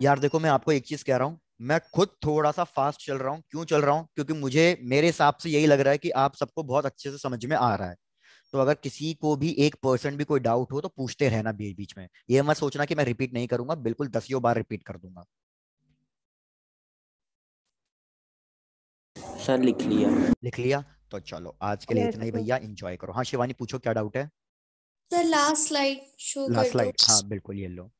यार देखो मैं आपको एक चीज कह रहा हूं मैं खुद थोड़ा सा फास्ट चल रहा हूँ क्यों चल रहा हूँ क्योंकि मुझे मेरे हिसाब से यही लग रहा है कि आप सबको बहुत अच्छे से समझ में आ रहा है तो अगर किसी को भी एक पर्सन भी कोई डाउट हो तो पूछते रहना बीच बीच में ये मत सोचना कि मैं रिपीट नहीं करूंगा बिल्कुल दसियों बार रिपीट कर दूंगा सर लिख लिया लिख लिया तो चलो आज के लिए इतना ही भैया इंजॉय करो हाँ शिवानी पूछो क्या डाउट है sir last slide show last slide हाँ बिल्कुल ये लो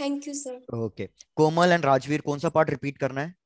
thank you sir okay Komal and Rajveer कौन सा पार्ट रिपीट करना है